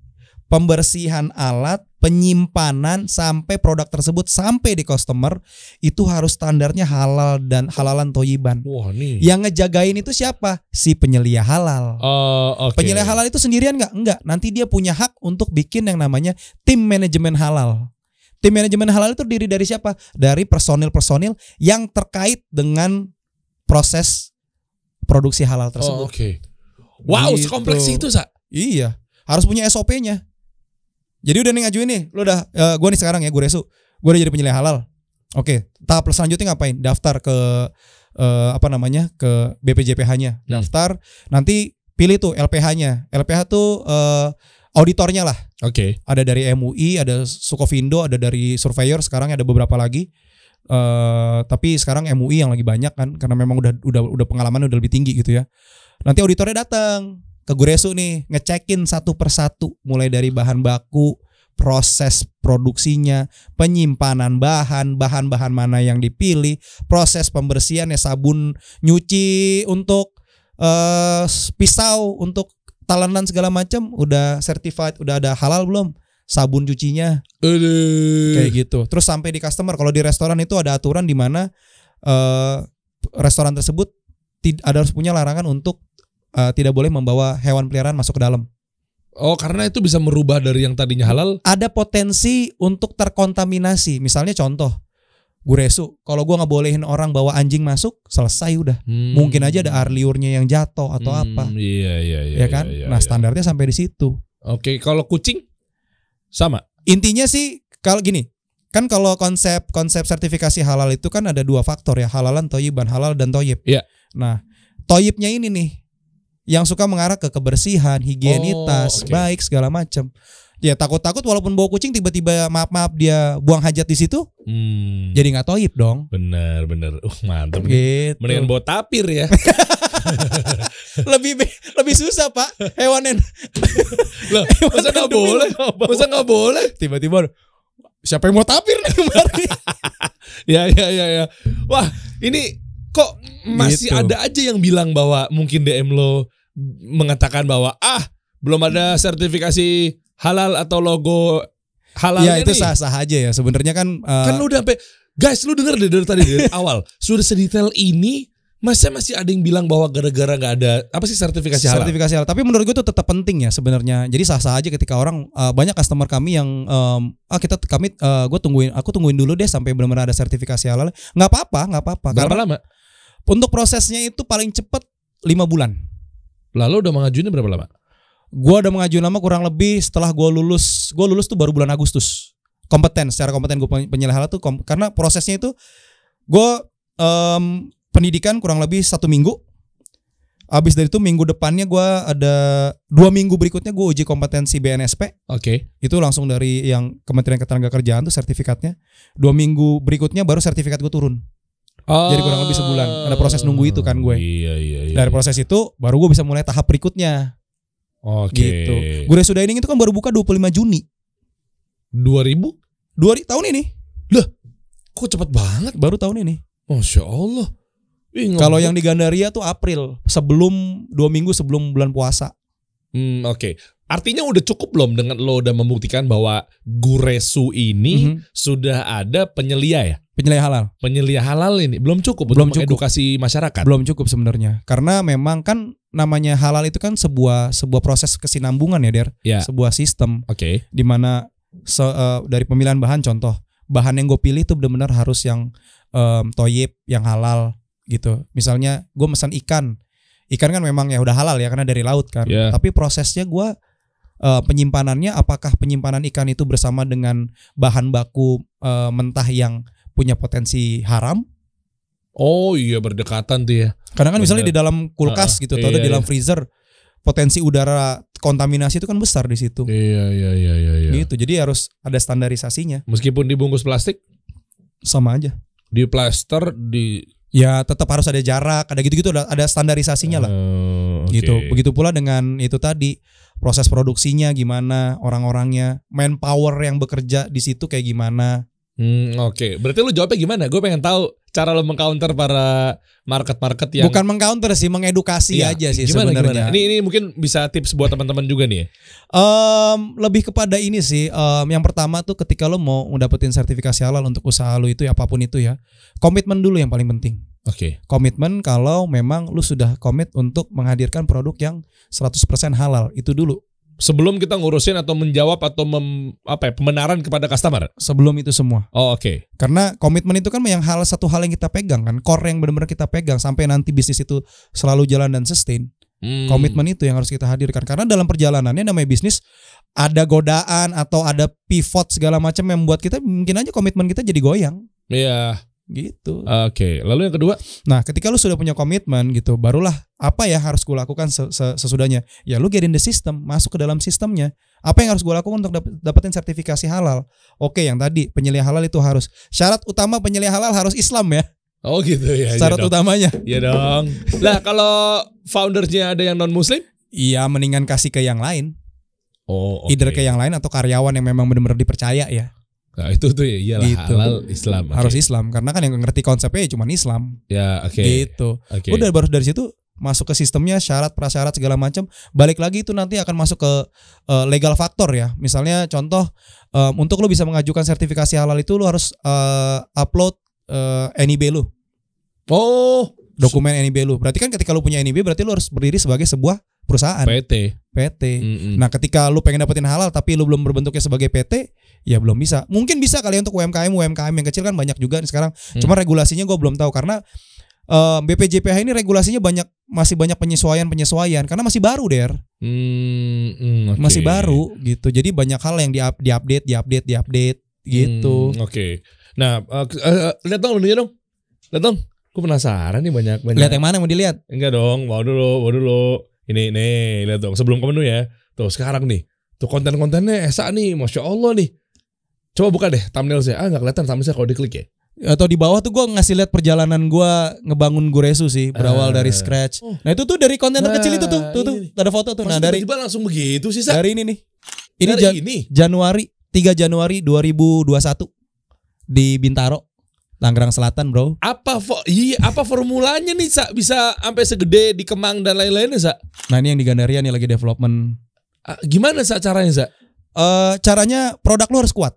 pembersihan alat, penyimpanan sampai produk tersebut sampai di customer itu harus standarnya halal dan halalan toyiban. Wah, nih. Yang ngejagain itu siapa? Si penyelia halal. Uh, oh, okay. Penyelia halal itu sendirian nggak? Enggak. Nanti dia punya hak untuk bikin yang namanya tim manajemen halal. Tim manajemen halal itu diri dari siapa? Dari personil-personil yang terkait dengan proses produksi halal tersebut. Oh, Oke. Okay. Wow, gitu. sekompleks itu, Sa. Iya, harus punya SOP-nya. Jadi udah nih ngajuin nih, lu udah uh, eh, gue nih sekarang ya, gue resu. gue udah jadi penyelia halal. Oke, tahap selanjutnya ngapain? Daftar ke uh, apa namanya? ke BPJPH-nya. Hmm. Daftar, nanti pilih tuh LPH-nya. LPH tuh uh, auditornya lah. Oke. Okay. Ada dari MUI, ada Sukovindo, ada dari Surveyor, sekarang ada beberapa lagi. Uh, tapi sekarang MUI yang lagi banyak kan karena memang udah udah udah pengalaman udah lebih tinggi gitu ya. Nanti auditornya datang ke Guresu nih, ngecekin satu persatu mulai dari bahan baku, proses produksinya, penyimpanan bahan, bahan-bahan mana yang dipilih, proses pembersihannya sabun nyuci untuk uh, pisau untuk talenan segala macam udah certified, udah ada halal belum? Sabun cucinya. Udah. Kayak gitu. Terus sampai di customer kalau di restoran itu ada aturan di mana uh, restoran tersebut ada harus punya larangan untuk uh, tidak boleh membawa hewan peliharaan masuk ke dalam. Oh, karena itu bisa merubah dari yang tadinya halal. Ada potensi untuk terkontaminasi. Misalnya contoh, guresu. Kalau gue nggak bolehin orang bawa anjing masuk, selesai udah. Hmm. Mungkin aja ada arliurnya yang jatuh atau hmm, apa. Iya iya iya. Ya iya, kan. Iya, nah, iya, nah standarnya iya. sampai di situ. Oke, kalau kucing sama. Intinya sih kalau gini, kan kalau konsep konsep sertifikasi halal itu kan ada dua faktor ya halalan toyiban halal dan toyib. Iya. Nah toyibnya ini nih yang suka mengarah ke kebersihan, higienitas, oh, okay. baik segala macam. Ya takut-takut walaupun bawa kucing tiba-tiba maaf-maaf dia buang hajat di situ, hmm. jadi nggak toib dong. Bener bener, uh, mantep. Gitu. Mendingan bawa tapir ya. lebih lebih susah pak hewan yang Loh, hewan masa nggak boleh, masa nggak boleh. Tiba-tiba siapa yang mau tapir nih kemarin? ya ya ya ya. Wah ini kok masih gitu. ada aja yang bilang bahwa mungkin DM lo mengatakan bahwa ah belum ada sertifikasi halal atau logo halal ya itu sah sah aja ya sebenarnya kan uh, kan lu udah sampai guys lu denger dari, tadi dari awal sudah sedetail ini masa masih ada yang bilang bahwa gara-gara nggak ada apa sih sertifikasi halal? Sertifikasi halal. Tapi menurut gue itu tetap penting ya sebenarnya. Jadi sah-sah aja ketika orang uh, banyak customer kami yang um, ah kita kami uh, eh, gue tungguin aku tungguin dulu deh sampai benar-benar ada sertifikasi halal. Nggak apa-apa, nggak apa-apa. Berapa lama? Untuk prosesnya itu paling cepat lima bulan. Lalu udah mengajuin berapa lama? Gua udah mengajuin lama kurang lebih setelah gua lulus. Gua lulus tuh baru bulan Agustus. Kompeten, secara kompeten gue penyelenggara tuh karena prosesnya itu gua um, pendidikan kurang lebih satu minggu. Abis dari itu minggu depannya gua ada dua minggu berikutnya gua uji kompetensi BNSP. Oke. Okay. Itu langsung dari yang Kementerian Ketenagakerjaan tuh sertifikatnya. Dua minggu berikutnya baru sertifikat gua turun. Oh. Jadi kurang lebih sebulan. Ada proses nunggu itu kan gue. Iya, iya, iya. Dari proses itu baru gue bisa mulai tahap berikutnya. Oke. Okay. Gitu. Gure ini itu kan baru buka 25 Juni. 2000? 2000 tahun ini. Loh, kok cepet banget? Baru tahun ini. Masya Allah. Kalau yang di Gandaria tuh April, sebelum dua minggu sebelum bulan puasa. Hmm, oke. Okay. Artinya udah cukup belum dengan lo udah membuktikan bahwa Guresu ini mm -hmm. sudah ada penyelia ya? Penyelia halal. Penyelia halal ini belum cukup belum untuk cukup. edukasi masyarakat. Belum cukup sebenarnya. Karena memang kan namanya halal itu kan sebuah sebuah proses kesinambungan ya, Der. Yeah. Sebuah sistem. Oke. Okay. Di mana se, uh, dari pemilihan bahan contoh, bahan yang gue pilih itu benar-benar harus yang um, toyib, yang halal gitu. Misalnya gue pesan ikan. Ikan kan memang ya udah halal ya karena dari laut kan. Yeah. Tapi prosesnya gue uh, penyimpanannya apakah penyimpanan ikan itu bersama dengan bahan baku uh, mentah yang punya potensi haram? Oh iya berdekatan tuh ya. Karena kan misalnya di dalam kulkas gitu atau iya, di dalam iya. freezer potensi udara kontaminasi itu kan besar di situ. Iya iya iya iya. iya. Gitu. Jadi harus ada standarisasinya. Meskipun dibungkus plastik sama aja. Di plaster di ya tetap harus ada jarak, ada gitu-gitu ada, standarisasinya lah. Uh, oh, okay. Gitu. Begitu pula dengan itu tadi proses produksinya gimana, orang-orangnya, manpower yang bekerja di situ kayak gimana. Hmm, oke. Okay. Berarti lu jawabnya gimana? Gue pengen tahu cara lo mengcounter para market-market yang bukan mengcounter sih, mengedukasi iya, aja sih sebenarnya. Ini ini mungkin bisa tips buat teman-teman juga nih. Um, lebih kepada ini sih. Um, yang pertama tuh ketika lo mau dapetin sertifikasi halal untuk usaha lo itu ya, apapun itu ya, komitmen dulu yang paling penting. Oke. Okay. Komitmen kalau memang lu sudah komit untuk menghadirkan produk yang 100% halal itu dulu. Sebelum kita ngurusin atau menjawab atau mem, apa ya, pembenaran kepada customer. Sebelum itu semua. Oh, oke. Okay. Karena komitmen itu kan yang hal satu hal yang kita pegang kan, core yang benar-benar kita pegang sampai nanti bisnis itu selalu jalan dan sustain. Hmm. Komitmen itu yang harus kita hadirkan karena dalam perjalanannya namanya bisnis ada godaan atau ada pivot segala macam yang membuat kita mungkin aja komitmen kita jadi goyang. Iya. Yeah gitu. Oke, okay. lalu yang kedua, nah ketika lu sudah punya komitmen gitu, barulah apa ya harus gue lakukan sesudahnya? Ya lu get in the system, masuk ke dalam sistemnya. Apa yang harus gue lakukan untuk dapetin sertifikasi halal? Oke, okay, yang tadi penyelia halal itu harus syarat utama penyelia halal harus Islam ya. Oh gitu ya. Iya syarat ya utamanya. Iya dong. lah kalau foundernya ada yang non muslim? Iya, mendingan kasih ke yang lain. Oh, okay. Either ke yang lain atau karyawan yang memang benar-benar dipercaya ya. Nah, itu tuh ya iyalah gitu. halal Islam. Harus Islam karena kan yang ngerti konsepnya ya cuma Islam. Ya, oke. Okay. Gitu. Okay. Udah baru dari situ masuk ke sistemnya syarat prasyarat segala macam balik lagi itu nanti akan masuk ke uh, legal faktor ya misalnya contoh um, untuk lo bisa mengajukan sertifikasi halal itu lo harus uh, upload uh, NIB lo oh dokumen NIB lo berarti kan ketika lo punya NIB berarti lo harus berdiri sebagai sebuah perusahaan PT PT mm -hmm. nah ketika lo pengen dapetin halal tapi lo belum berbentuknya sebagai PT ya belum bisa. Mungkin bisa kali ya untuk UMKM UMKM yang kecil kan banyak juga nih sekarang. Hmm. Cuma regulasinya gue belum tahu karena uh, eh, BPJPH ini regulasinya banyak masih banyak penyesuaian penyesuaian karena masih baru der. Hmm, okay. Hmm, masih baru gitu. Jadi banyak hal yang di diupdate diupdate diupdate gitu. Hmm, Oke. Okay. Nah, uh, uh, lihat dong lihat dong. Lihat dong. Gue penasaran nih banyak banyak. Lihat yang mana mau dilihat? Enggak dong. Mau dulu, mau dulu. Ini nih, lihat dong. Sebelum ke menu ya. Tuh sekarang nih. Tuh konten-kontennya Esa nih, masya Allah nih Coba buka deh thumbnail saya. Ah nggak kelihatan thumbnail saya kalau diklik ya. Atau di bawah tuh gue ngasih lihat perjalanan gue ngebangun Guresu sih berawal ah. dari scratch. Uh, Nah itu tuh dari konten nah, kecil itu tuh, tuh tuh ini. ada foto tuh. nah dari tiba langsung begitu sih. Sa. Dari ini nih. Ini, dari jan ini Januari 3 Januari 2021 di Bintaro. Tangerang Selatan, bro. Apa fo iya, apa formulanya nih, Sa? Bisa sampai segede di Kemang dan lain-lainnya, Sa? Nah, ini yang di Gandaria nih lagi development. Uh, gimana, Sa, caranya, Sa? Uh, caranya produk lu harus kuat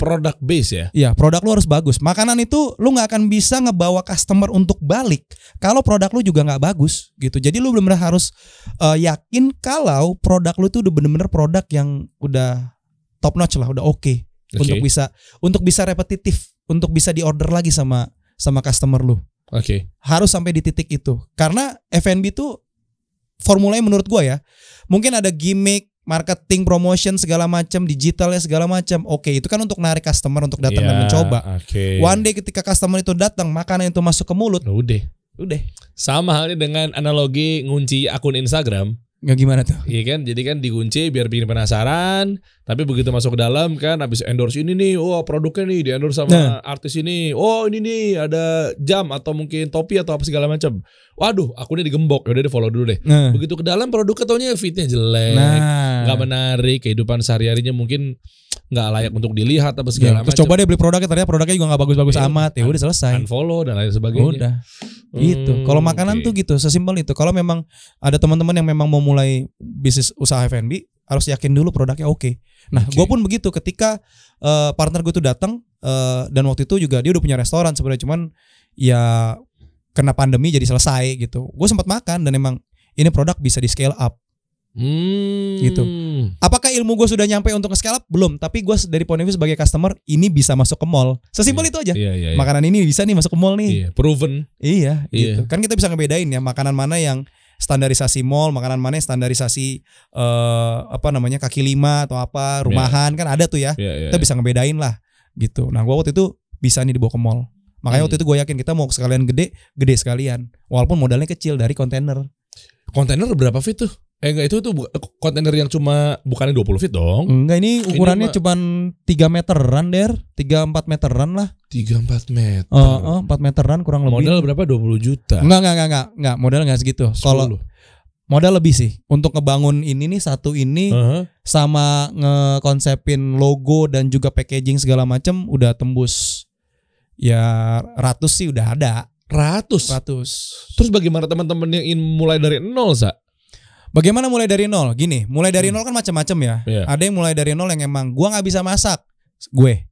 produk base ya. Iya, produk lu harus bagus. Makanan itu lu nggak akan bisa ngebawa customer untuk balik kalau produk lu juga nggak bagus gitu. Jadi lu benar-benar harus uh, yakin kalau produk lu tuh udah bener-bener produk yang udah top notch lah, udah oke okay okay. untuk bisa untuk bisa repetitif, untuk bisa diorder lagi sama sama customer lu. Oke. Okay. Harus sampai di titik itu. Karena F&B tuh formulanya menurut gua ya. Mungkin ada gimmick marketing, promotion segala macam, digitalnya segala macam. Oke, itu kan untuk narik customer untuk datang yeah, dan iya, mencoba. Okay. One day ketika customer itu datang, makanan itu masuk ke mulut. Udah. Udah. Sama halnya dengan analogi ngunci akun Instagram. Nggak gimana tuh? Iya kan, jadi kan dikunci biar bikin penasaran. Tapi begitu masuk ke dalam kan, habis endorse ini nih, oh produknya nih di endorse sama nah. artis ini. Oh ini nih ada jam atau mungkin topi atau apa segala macam. Waduh, aku ini digembok. Udah di follow dulu deh. Nah. Begitu ke dalam produk taunya fitnya jelek, nah. menarik, kehidupan sehari harinya mungkin nggak layak untuk dilihat apa segala ya, macam. Coba deh beli produknya ternyata produknya juga nggak bagus-bagus ya, amat ya udah selesai. Unfollow dan lain sebagainya. Udah. Hmm, gitu. Kalau makanan okay. tuh gitu, sesimpel itu. Kalau memang ada teman-teman yang memang mau mulai bisnis usaha F&B harus yakin dulu produknya oke. Okay. Nah, okay. gue pun begitu ketika uh, partner gue tuh datang uh, dan waktu itu juga dia udah punya restoran sebenarnya cuman ya kena pandemi jadi selesai gitu. Gue sempat makan dan emang ini produk bisa di scale up Hmm. Gitu. Apakah ilmu gue sudah nyampe untuk nge-scale up? Belum. Tapi gue dari point of view sebagai customer, ini bisa masuk ke mall. Sesimpel yeah. itu aja. Yeah, yeah, yeah. Makanan ini bisa nih masuk ke mall nih. Yeah, proven. Iya. Yeah. Gitu. Kan kita bisa ngebedain ya makanan mana yang standarisasi mall, makanan mana yang standarisasi uh, apa namanya kaki lima atau apa iya. rumahan yeah. kan ada tuh ya. Yeah, yeah, kita iya. bisa ngebedain lah gitu. Nah gue waktu itu bisa nih dibawa ke mall. Makanya hmm. waktu itu gue yakin kita mau sekalian gede, gede sekalian. Walaupun modalnya kecil dari kontainer. Kontainer berapa fit tuh? Eh enggak itu tuh kontainer yang cuma bukannya 20 feet dong. Enggak ini ukurannya cuma 3 meteran der, 3 4 meteran lah. 3 4 meter. Uh, uh, 4 meteran kurang lebih. Modal berapa? 20 juta. Enggak enggak enggak enggak, enggak modal enggak segitu. Kalau modal lebih sih untuk ngebangun ini nih satu ini uh -huh. sama ngekonsepin logo dan juga packaging segala macam udah tembus ya ratus sih udah ada. Ratus. Ratus. Terus bagaimana teman-teman yang ingin mulai dari nol, Sa? Bagaimana mulai dari nol? Gini, mulai dari hmm. nol kan macam-macam ya. Yeah. Ada yang mulai dari nol yang emang gua nggak bisa masak, gue.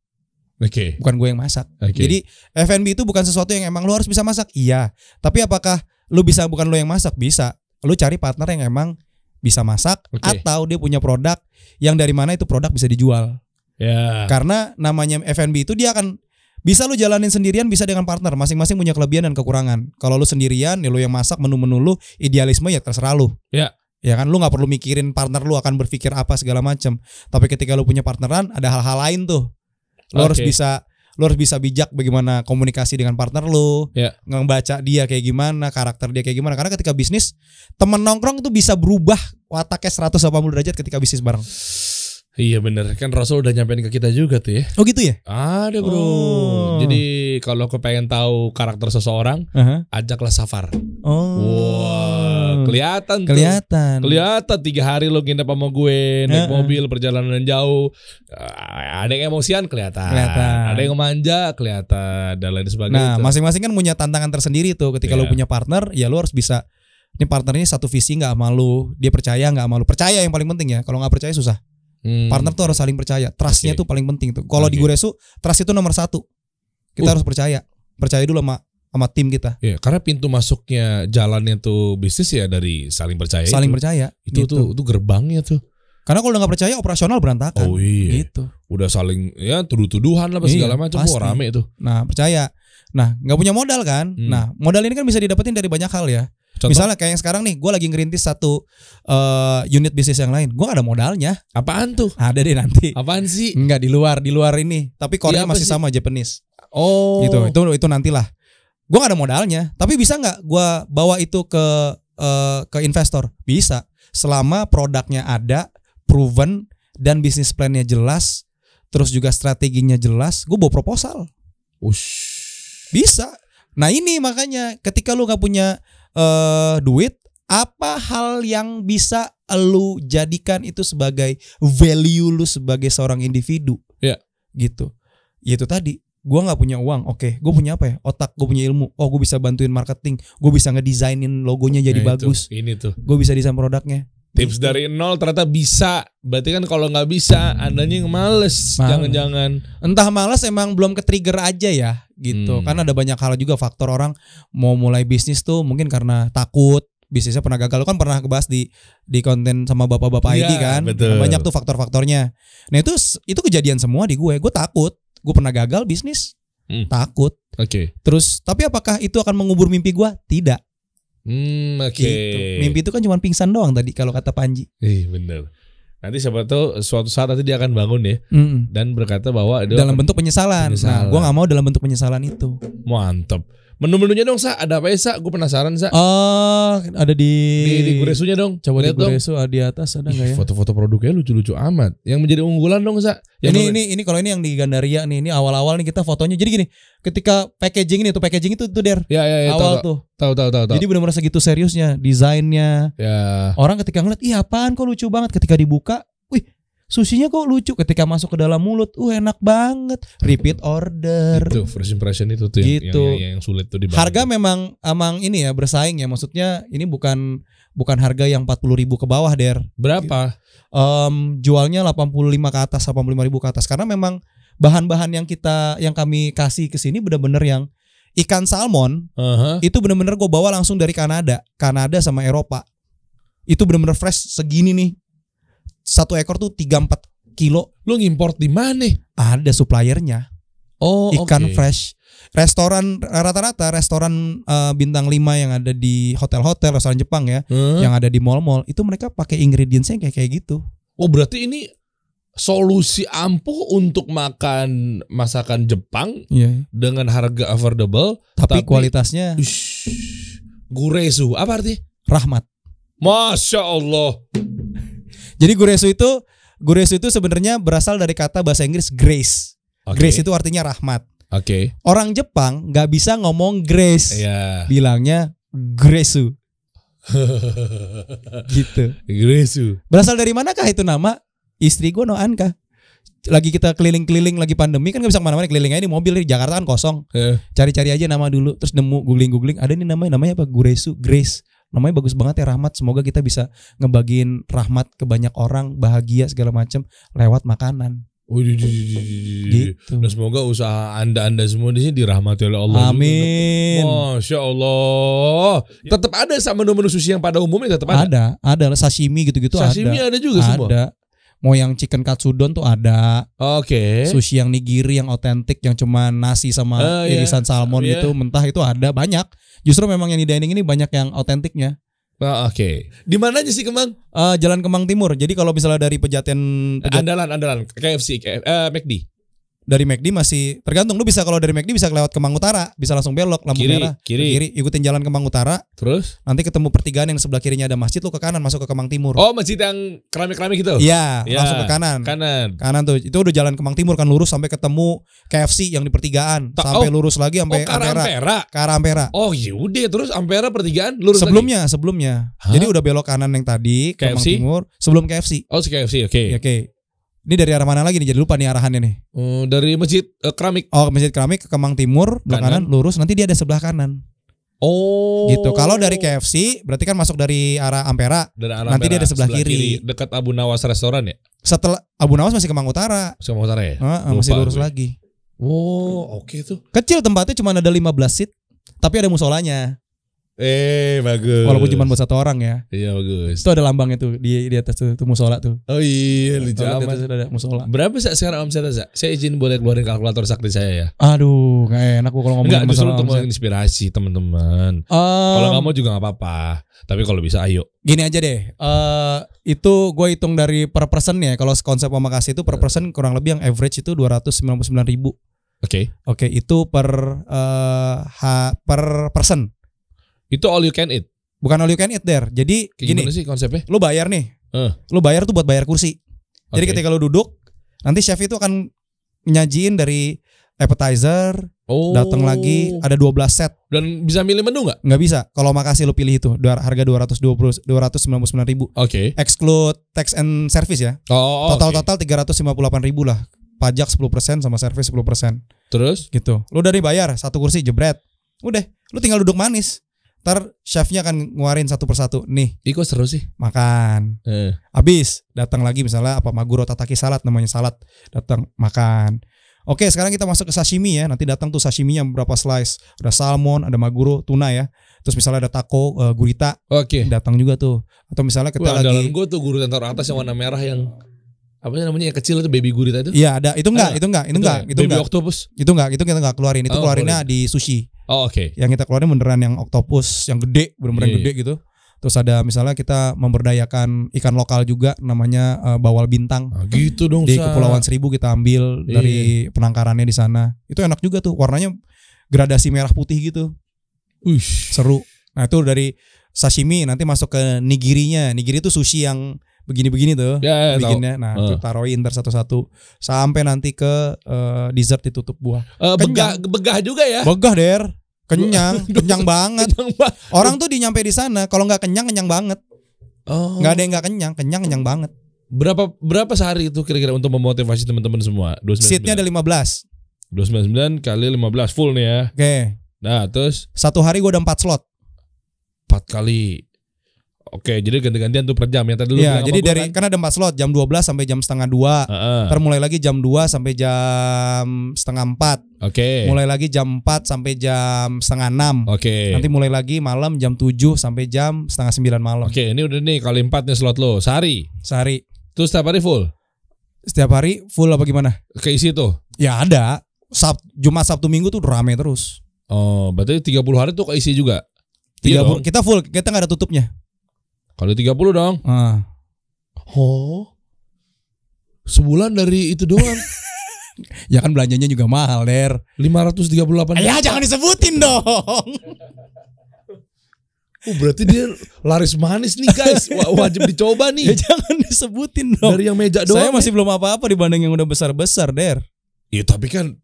Oke. Okay. Bukan gue yang masak. Okay. Jadi F&B itu bukan sesuatu yang emang lo harus bisa masak. Iya. Tapi apakah lo bisa bukan lo yang masak? Bisa. Lo cari partner yang emang bisa masak okay. atau dia punya produk yang dari mana itu produk bisa dijual. Ya. Yeah. Karena namanya F&B itu dia akan bisa lu jalanin sendirian bisa dengan partner masing-masing punya kelebihan dan kekurangan kalau lu sendirian ya lu yang masak menu-menu lu idealisme ya terserah lu ya ya kan lu nggak perlu mikirin partner lu akan berpikir apa segala macam tapi ketika lu punya partneran ada hal-hal lain tuh lu okay. harus bisa lu harus bisa bijak bagaimana komunikasi dengan partner lu yeah. ngebaca dia kayak gimana karakter dia kayak gimana karena ketika bisnis temen nongkrong tuh bisa berubah wataknya 180 derajat ketika bisnis bareng Iya bener kan Rasul udah nyampein ke kita juga tuh ya. Oh gitu ya? Ada bro. Oh. Jadi kalau kepengen tahu karakter seseorang, uh -huh. ajaklah safar. Oh. Wow Kelihatan. Kelihatan. Kelihatan tiga hari lo nginep sama gue naik uh -uh. mobil perjalanan jauh. Ah, ada yang emosian kelihatan. Ada yang manja kelihatan dan lain sebagainya. Nah, masing-masing kan punya tantangan tersendiri tuh ketika yeah. lo iya. punya partner, ya lo harus bisa ini partner ini satu visi nggak malu dia percaya nggak malu Percaya yang paling penting ya. Kalau nggak percaya susah. Hmm. Partner tuh harus saling percaya. Trustnya okay. tuh paling penting tuh. Kalau okay. di resu trust itu nomor satu. Kita uh. harus percaya. Percaya dulu sama sama tim kita. Iya, karena pintu masuknya jalannya tuh bisnis ya dari saling percaya. Saling itu. percaya. Itu gitu. tuh itu gerbangnya tuh. Karena kalau udah gak percaya operasional berantakan. Oh iya. Gitu. Udah saling ya tuduh-tuduhan lah iya, segala macam. Oh rame itu. Nah percaya. Nah nggak punya modal kan. Hmm. Nah modal ini kan bisa didapetin dari banyak hal ya. Contoh? Misalnya kayak yang sekarang nih, gue lagi ngerintis satu uh, unit bisnis yang lain, gue gak ada modalnya. Apaan tuh? Ada deh nanti. Apaan sih? Enggak di luar, di luar ini. Tapi Korea ya, iya, masih sih? sama Japanese. Oh. Gitu. Itu itu nantilah gue gak ada modalnya tapi bisa nggak gue bawa itu ke uh, ke investor bisa selama produknya ada proven dan bisnis plannya jelas terus juga strateginya jelas gue bawa proposal Ush. bisa nah ini makanya ketika lu nggak punya uh, duit apa hal yang bisa lu jadikan itu sebagai value lu sebagai seorang individu ya yeah. gitu itu tadi gue nggak punya uang oke okay. gue punya apa ya otak gue punya ilmu oh gue bisa bantuin marketing gue bisa ngedesainin logonya jadi nah, bagus ini tuh gue bisa desain produknya tips gitu. dari nol ternyata bisa berarti kan kalau nggak bisa andanya yang males jangan-jangan entah males emang belum ke trigger aja ya gitu hmm. karena ada banyak hal juga faktor orang mau mulai bisnis tuh mungkin karena takut bisnisnya pernah gagal lu kan pernah kebas di di konten sama bapak-bapak ya, ID kan betul. banyak tuh faktor-faktornya nah itu itu kejadian semua di gue gue takut gue pernah gagal bisnis hmm. takut oke okay. terus tapi apakah itu akan mengubur mimpi gue tidak hmm, oke okay. gitu. mimpi itu kan cuma pingsan doang tadi kalau kata Panji iya bener nanti siapa tahu suatu saat nanti dia akan bangun ya hmm. dan berkata bahwa dalam bentuk penyesalan, nah, penyesalan. Nah, gue nggak mau dalam bentuk penyesalan itu mantap Menu-menunya dong, Sa. Ada apa ya, Sa? Gue penasaran, Sa. Oh, ada di di, di Guresunya dong. Coba Lihat di Guresu dong. Ah, di atas ada nggak ya? Foto-foto produknya lucu-lucu amat. Yang menjadi unggulan dong, Sa. Yang ini, ini ini kalau ini yang di Gandaria nih, ini awal-awal nih kita fotonya. Jadi gini, ketika packaging ini tuh packaging itu tuh der. Ya, ya, ya, awal tahu, tuh. Tahu tahu tahu tahu. Jadi benar-benar segitu seriusnya desainnya. Ya. Orang ketika ngeliat, iya apaan kok lucu banget." Ketika dibuka, wih, susinya kok lucu ketika masuk ke dalam mulut, uh enak banget. Repeat order. Itu first impression itu tuh gitu. yang, yang, yang sulit tuh di. Harga memang emang ini ya bersaing ya, maksudnya ini bukan bukan harga yang 40 ribu ke bawah der. Berapa? Um, jualnya 85 ke atas, 85 ribu ke atas karena memang bahan-bahan yang kita yang kami kasih ke sini benar-benar yang ikan salmon uh -huh. itu benar-benar gue bawa langsung dari Kanada, Kanada sama Eropa. Itu benar-benar fresh segini nih satu ekor tuh tiga empat kilo. Lu ngimpor di mana? Ada suppliernya. Oh, ikan okay. fresh. Restoran rata-rata restoran uh, bintang 5 yang ada di hotel-hotel, restoran Jepang ya, hmm. yang ada di mall-mall, itu mereka pakai ingredients kayak kayak gitu. Oh, berarti ini solusi ampuh untuk makan masakan Jepang yeah. dengan harga affordable tapi, tapi kualitasnya gurezu. apa artinya rahmat masya Allah jadi guresu itu guresu itu sebenarnya berasal dari kata bahasa Inggris grace. Okay. Grace itu artinya rahmat. Oke. Okay. Orang Jepang nggak bisa ngomong grace. Yeah. Bilangnya gresu. gitu. Gresu. Berasal dari manakah itu nama? Istri gue Noanka lagi kita keliling-keliling lagi pandemi kan gak bisa kemana-mana keliling aja ini mobil di Jakarta kan kosong iya. cari-cari yeah. aja nama dulu terus nemu googling googling ada nih namanya namanya apa Guresu Grace namanya bagus banget ya rahmat semoga kita bisa ngebagiin rahmat ke banyak orang bahagia segala macam lewat makanan Gitu. Nah semoga usaha anda anda semua di sini dirahmati oleh Allah. Amin. Masya Allah. Ya. Tetap ada sama menu-menu sushi yang pada umumnya tetap ada. Ada, ada sashimi gitu-gitu Sashimi ada juga semua. Ada. Mau yang chicken katsudon tuh ada. Oke. Okay. Sushi yang nigiri yang otentik yang cuma nasi sama uh, irisan yeah. salmon yeah. gitu mentah itu ada banyak. Justru memang yang di dining ini banyak yang autentiknya. Oh, Oke. Okay. Di mana aja sih Kemang? Uh, Jalan Kemang Timur. Jadi kalau misalnya dari Pejaten, Pejaten Andalan Andalan KFC, KFC uh, eh, McD dari McD masih tergantung lu bisa kalau dari McD bisa lewat Kemang Utara, bisa langsung belok lampu kiri, merah kiri. kiri, ikutin jalan Kemang Utara. Terus nanti ketemu pertigaan yang sebelah kirinya ada masjid lu ke kanan masuk ke Kemang Timur. Oh, masjid yang keramik-keramik gitu. Iya, ya, langsung ke kanan. Kanan. Kanan tuh. Itu udah jalan Kemang Timur kan lurus sampai ketemu KFC yang di pertigaan, Ta sampai oh. lurus lagi sampai oh, Ampera. Ampera. Ke arah Ampera. Oh, yaudah terus Ampera pertigaan lurus Sebelumnya, lagi. sebelumnya. Hah? Jadi udah belok kanan yang tadi KFC? Kemang Timur sebelum KFC. Oh, si KFC, oke. Okay. Iya, oke. Okay. Ini dari arah mana lagi nih? Jadi lupa nih arahannya nih. Hmm, dari masjid uh, keramik. Oh, masjid keramik ke Kemang Timur, belakang kanan. kanan lurus. Nanti dia ada sebelah kanan. Oh. Gitu. Kalau dari KFC berarti kan masuk dari arah Ampera. Dari arah Nanti Ampera, dia ada sebelah, sebelah kiri. kiri. Dekat Abu Nawas restoran ya? Setelah Abu Nawas masih Kemang Utara. Masih Kemang Utara ya? Uh, Lupa masih lurus gue. lagi. Oh, oke okay tuh. Kecil tempatnya cuma ada 15 seat, tapi ada musolanya. Eh bagus. Walaupun cuma buat satu orang ya. Iya bagus. Itu ada lambangnya tuh di di atas tuh, tuh musola tuh. Oh iya lucu amat. masih ada musola. Berapa sih sekarang Om saya? Saya izin boleh keluarin kalkulator sakti saya ya. Aduh, kayak enak kok kalau ngomong Enggak, masalah. Enggak, justru inspirasi teman-teman. Um, kalau kamu juga nggak apa-apa. Tapi kalau bisa ayo. Gini aja deh. Uh, itu gue hitung dari per person ya. Kalau konsep Makasih itu per person kurang lebih yang average itu dua ratus sembilan puluh sembilan ribu. Oke. Okay. Oke, okay, itu per uh, ha, per person. Itu all you can eat. Bukan all you can eat there. Jadi Kayak gini. sih konsepnya? Lu bayar nih. Uh. Lu bayar tuh buat bayar kursi. Jadi ketika lu duduk, nanti chef itu akan nyajiin dari appetizer, oh. datang lagi ada 12 set. Dan bisa milih menu nggak? Nggak bisa. Kalau makasih lu pilih itu harga 220 299 ribu. Oke. Okay. Exclude tax and service ya. Oh, total okay. total 358 ribu lah. Pajak 10% sama service 10%. Terus? Gitu. Lu dari bayar satu kursi jebret. Udah, lu tinggal duduk manis. Ntar chefnya akan nguarin satu persatu nih. Ih kok seru sih? Makan. Eh. Abis datang lagi misalnya apa maguro tataki salad namanya salad datang makan. Oke sekarang kita masuk ke sashimi ya. Nanti datang tuh sashiminya berapa slice. Ada salmon, ada maguro, tuna ya. Terus misalnya ada taco, uh, gurita. Oke. Okay. Datang juga tuh. Atau misalnya kita Wah, lagi. gue tuh gurita taruh atas yang warna merah yang apa namanya yang kecil itu baby gurita itu? Iya ada. Itu enggak, ah, itu enggak, itu enggak, itu enggak. Baby itu enggak. enggak, Itu enggak, itu kita enggak keluarin. Itu oh, keluarinnya boleh. di sushi. Oh oke. Okay. Yang kita keluarin beneran yang octopus yang gede, beneran iya, yeah, gede gitu. Terus ada misalnya kita memberdayakan ikan lokal juga namanya uh, bawal bintang. Nah, gitu dong. Di Kepulauan Seribu kita ambil yeah. dari penangkarannya di sana. Itu enak juga tuh warnanya gradasi merah putih gitu. Uish. Seru. Nah itu dari sashimi nanti masuk ke nigirinya. Nigiri itu sushi yang begini-begini tuh ya, ya, bikinnya. Tahu. Nah, uh. taruhin ter satu-satu sampai nanti ke uh, dessert ditutup buah. Uh, begah begah juga ya. Begah, Der. Kenyang, kenyang banget. Orang tuh di nyampe di sana kalau nggak kenyang kenyang banget. Oh. Nggak ada yang nggak kenyang, kenyang kenyang banget. Berapa berapa sehari itu kira-kira untuk memotivasi teman-teman semua? 29. Seatnya ada 15. 299 kali 15 full nih ya. Oke. Okay. Nah, terus satu hari gue ada 4 slot. 4 kali Oke, jadi ganti-gantian tuh per jam ya tadi lu ya, jadi dari kan? karena ada empat slot jam 12 sampai jam setengah dua, uh -uh. termulai lagi jam 2 sampai jam setengah empat. Oke. Okay. Mulai lagi jam 4 sampai jam setengah enam. Oke. Okay. Nanti mulai lagi malam jam 7 sampai jam setengah sembilan malam. Oke, okay, ini udah nih kali empat nih slot lo sehari. Sehari. Terus setiap hari full. Setiap hari full apa gimana? Keisi tuh. Ya ada. Sab Jumat Sabtu Minggu tuh rame terus. Oh, berarti 30 hari tuh keisi juga. Iya tiga iya kita full, kita nggak ada tutupnya. Kali 30 dong. Ah. Oh. Sebulan dari itu doang. ya kan belanjanya juga mahal, Der. 538. Ya jangan disebutin dong. Oh, berarti dia laris manis nih guys. Wajib dicoba nih. Ya jangan disebutin dong. Dari yang meja doang. Saya masih ya. belum apa-apa dibanding yang udah besar-besar, Der. Iya, tapi kan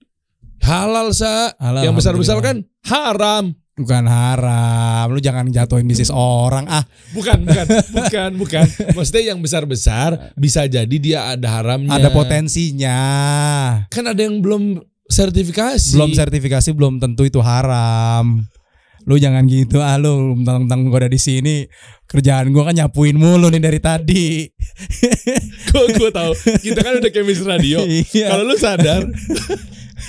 halal, Sa. Halal, yang besar-besar kan haram. Bukan haram, lu jangan jatuhin bisnis orang ah. Bukan, bukan, bukan, bukan. Maksudnya yang besar-besar bisa jadi dia ada haramnya. Ada potensinya. Kan ada yang belum sertifikasi. Belum sertifikasi belum tentu itu haram. Lu jangan gitu ah lu tentang gue ada di sini. Kerjaan gue kan nyapuin mulu nih dari tadi. Kok gue tahu? Kita kan udah chemistry radio. Iya. Kalau lu sadar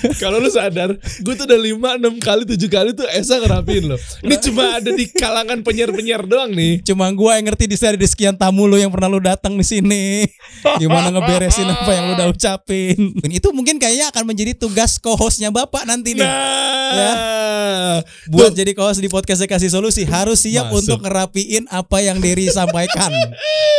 Kalau lu sadar, gue tuh udah lima enam kali, tujuh kali tuh Esa ngerapiin lo. Ini nah. cuma ada di kalangan penyiar-penyiar doang nih. Cuma gue yang ngerti di seri di sekian tamu lo yang pernah lo datang di sini. Gimana ngeberesin apa yang lo udah ucapin. Itu mungkin kayaknya akan menjadi tugas co-hostnya Bapak nanti nih. Nah. Ya. Buat Duh. jadi co-host di podcastnya Kasih Solusi harus siap Masuk. untuk ngerapiin apa yang Diri sampaikan.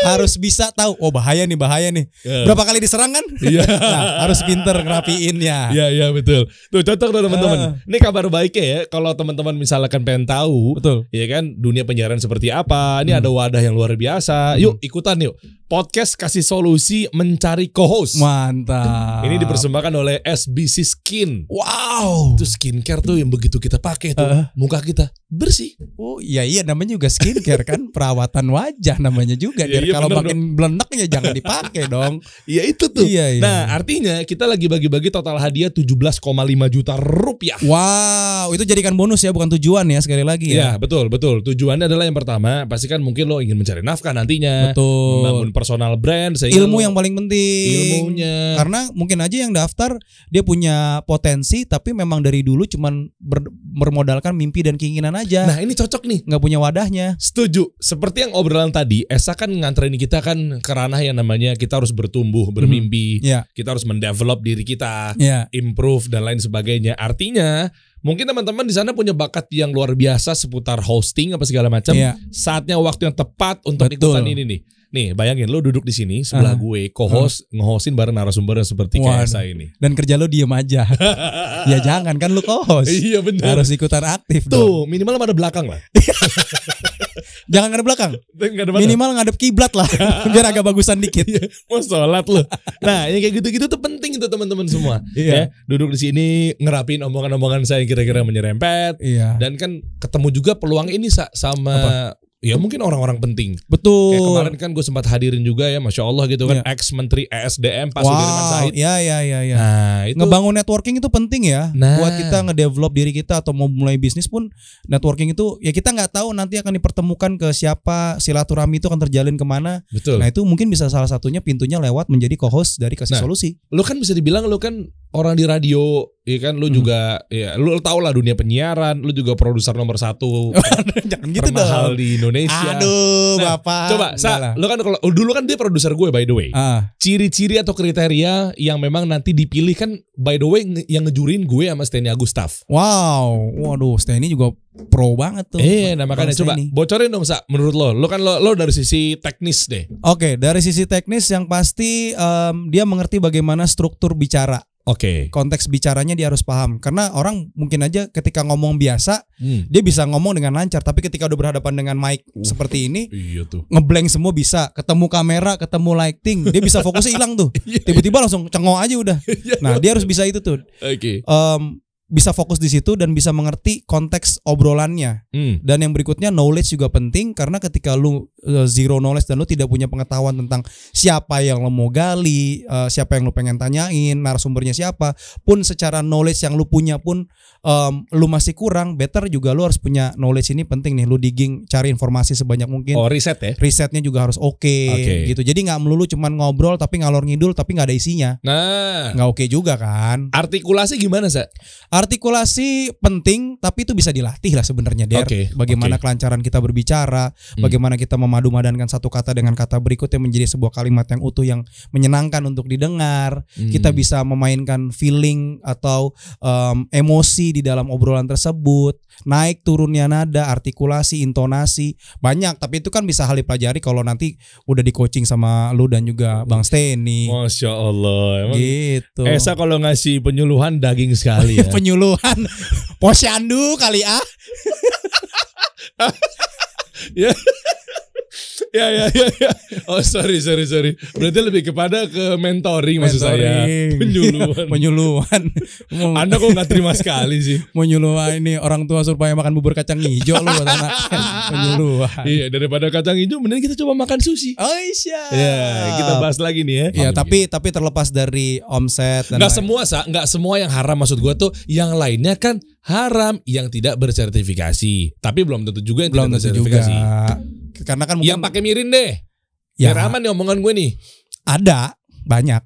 harus bisa tahu, oh bahaya nih, bahaya nih. Iya. Berapa kali diserang kan? Yeah. nah, harus pinter ngerapiinnya. Iya, yeah, iya betul. Tuh cocok tuh teman-teman. Ah. Ini kabar baiknya ya. Kalau teman-teman misalkan pengen tahu, betul. Ya kan dunia penyiaran seperti apa. Ini hmm. ada wadah yang luar biasa. Hmm. Yuk ikutan yuk. Podcast kasih solusi mencari co-host. Mantap. Ini dipersembahkan oleh SBC Skin. Wow. Itu skincare tuh yang begitu kita pakai tuh uh. muka kita bersih. Oh iya iya namanya juga skincare kan perawatan wajah namanya juga. jadi iya, iya, kalau makin beleneknya jangan dipakai dong. Iya itu tuh. Iya, iya. Nah artinya kita lagi bagi-bagi total hadiah tujuh 17,5 juta rupiah. Wow, itu jadikan bonus ya, bukan tujuan ya sekali lagi ya. Ya, betul, betul. Tujuannya adalah yang pertama, pastikan mungkin lo ingin mencari nafkah nantinya, betul. membangun personal brand, sehingga ilmu lo, yang paling penting. Ilmunya. Karena mungkin aja yang daftar dia punya potensi tapi memang dari dulu cuman ber, bermodalkan mimpi dan keinginan aja. Nah, ini cocok nih. nggak punya wadahnya. Setuju. Seperti yang obrolan tadi, Esa kan nganterin kita kan ke ranah yang namanya kita harus bertumbuh, bermimpi. Hmm. Yeah. Kita harus mendevelop diri kita. Yeah improve dan lain sebagainya. Artinya mungkin teman-teman di sana punya bakat yang luar biasa seputar hosting apa segala macam. Yeah. Saatnya waktu yang tepat untuk Betul. ikutan ini nih. Nih, bayangin lo duduk di sini sebelah uh, gue co-host uh. ngehostin bareng narasumber yang seperti kayak saya ini. Dan kerja lo diem aja. ya jangan kan lo co-host. Iya benar. Harus ikutan aktif Tuh, dong. minimal ada belakang lah. Jangan ngadep belakang. Ngadep Minimal ngadep kiblat lah, biar agak bagusan dikit. Iya, mau sholat loh. Nah, yang kayak gitu-gitu tuh penting itu teman-teman semua. Iya. Yeah. duduk di sini ngerapin omongan-omongan saya kira-kira menyerempet. Iya. Dan kan ketemu juga peluang ini sama ya mungkin orang-orang penting. Betul. Kayak kemarin kan gue sempat hadirin juga ya, masya Allah gitu kan, yeah. ex Menteri ESDM Pak wow. Sudirman Said. Ya ya ya ya. Nah, itu ngebangun networking itu penting ya, nah. buat kita ngedevelop diri kita atau mau mulai bisnis pun networking itu ya kita nggak tahu nanti akan dipertemukan ke siapa silaturahmi itu akan terjalin kemana. Betul. Nah itu mungkin bisa salah satunya pintunya lewat menjadi co-host dari kasih nah, solusi. Lo kan bisa dibilang lo kan orang di radio, ya kan lu hmm. juga ya lu tau lah dunia penyiaran, lu juga produser nomor satu Jangan gitu dong. di Indonesia. Aduh, nah, Bapak. Coba, sa, lu kan kalau oh, dulu kan dia produser gue by the way. ciri ah. Ciri-ciri atau kriteria yang memang nanti dipilih kan by the way yang ngejurin gue sama Steny Agustaf. Wow. Waduh, Steny juga pro banget tuh. Eh, nah makanya coba ini. bocorin dong sa menurut lo. Lo kan lo, lo dari sisi teknis deh. Oke, okay, dari sisi teknis yang pasti um, dia mengerti bagaimana struktur bicara. Oke. Okay. Konteks bicaranya dia harus paham karena orang mungkin aja ketika ngomong biasa hmm. dia bisa ngomong dengan lancar tapi ketika udah berhadapan dengan mic uh, seperti ini iya tuh. ngeblank semua bisa, ketemu kamera, ketemu lighting, dia bisa fokusnya hilang tuh. Iya. Tiba-tiba langsung cengok aja udah. Iya. Nah, dia harus bisa itu tuh. Oke. Okay. Um, bisa fokus di situ dan bisa mengerti konteks obrolannya. Hmm. Dan yang berikutnya knowledge juga penting karena ketika lu eh, zero knowledge dan lu tidak punya pengetahuan tentang siapa yang lu mau gali, eh, siapa yang lu pengen tanyain, narasumbernya siapa, pun secara knowledge yang lu punya pun um, lu masih kurang, better juga lu harus punya knowledge ini penting nih. Lu digging cari informasi sebanyak mungkin. Oh, riset ya. Risetnya juga harus oke okay, okay. gitu. Jadi nggak melulu cuman ngobrol tapi ngalor ngidul tapi nggak ada isinya. Nah, nggak oke okay juga kan. Artikulasi gimana, sih artikulasi penting tapi itu bisa dilatih lah sebenarnya Der. Okay, bagaimana okay. kelancaran kita berbicara, hmm. bagaimana kita memadu-madankan satu kata dengan kata berikutnya menjadi sebuah kalimat yang utuh yang menyenangkan untuk didengar. Hmm. Kita bisa memainkan feeling atau um, emosi di dalam obrolan tersebut, naik turunnya nada, artikulasi, intonasi, banyak tapi itu kan bisa hal dipelajari kalau nanti udah di coaching sama lu dan juga Bang Steny. Masya Allah, emang gitu. Esa kalau ngasih penyuluhan daging sekali ya. penyuluhan posyandu kali ah. ya ya ya ya ya. Oh sorry sorry sorry. Berarti lebih kepada ke mentoring, mentoring. maksud saya. Penyuluhan. penyuluhan. Anda kok nggak terima sekali sih? Penyuluhan ini orang tua supaya makan bubur kacang hijau loh buat anak. penyuluhan. Iya daripada kacang hijau mending kita coba makan sushi. Oh iya. Ya kita bahas lagi nih ya. Iya tapi tapi terlepas dari omset. dan. lain. semua sa, gak semua yang haram maksud gue tuh yang lainnya kan haram yang tidak bersertifikasi. Tapi belum tentu juga yang belum tidak bersertifikasi. Juga karena kan mungkin yang pakai mirin deh ya biar aman nih omongan gue nih ada banyak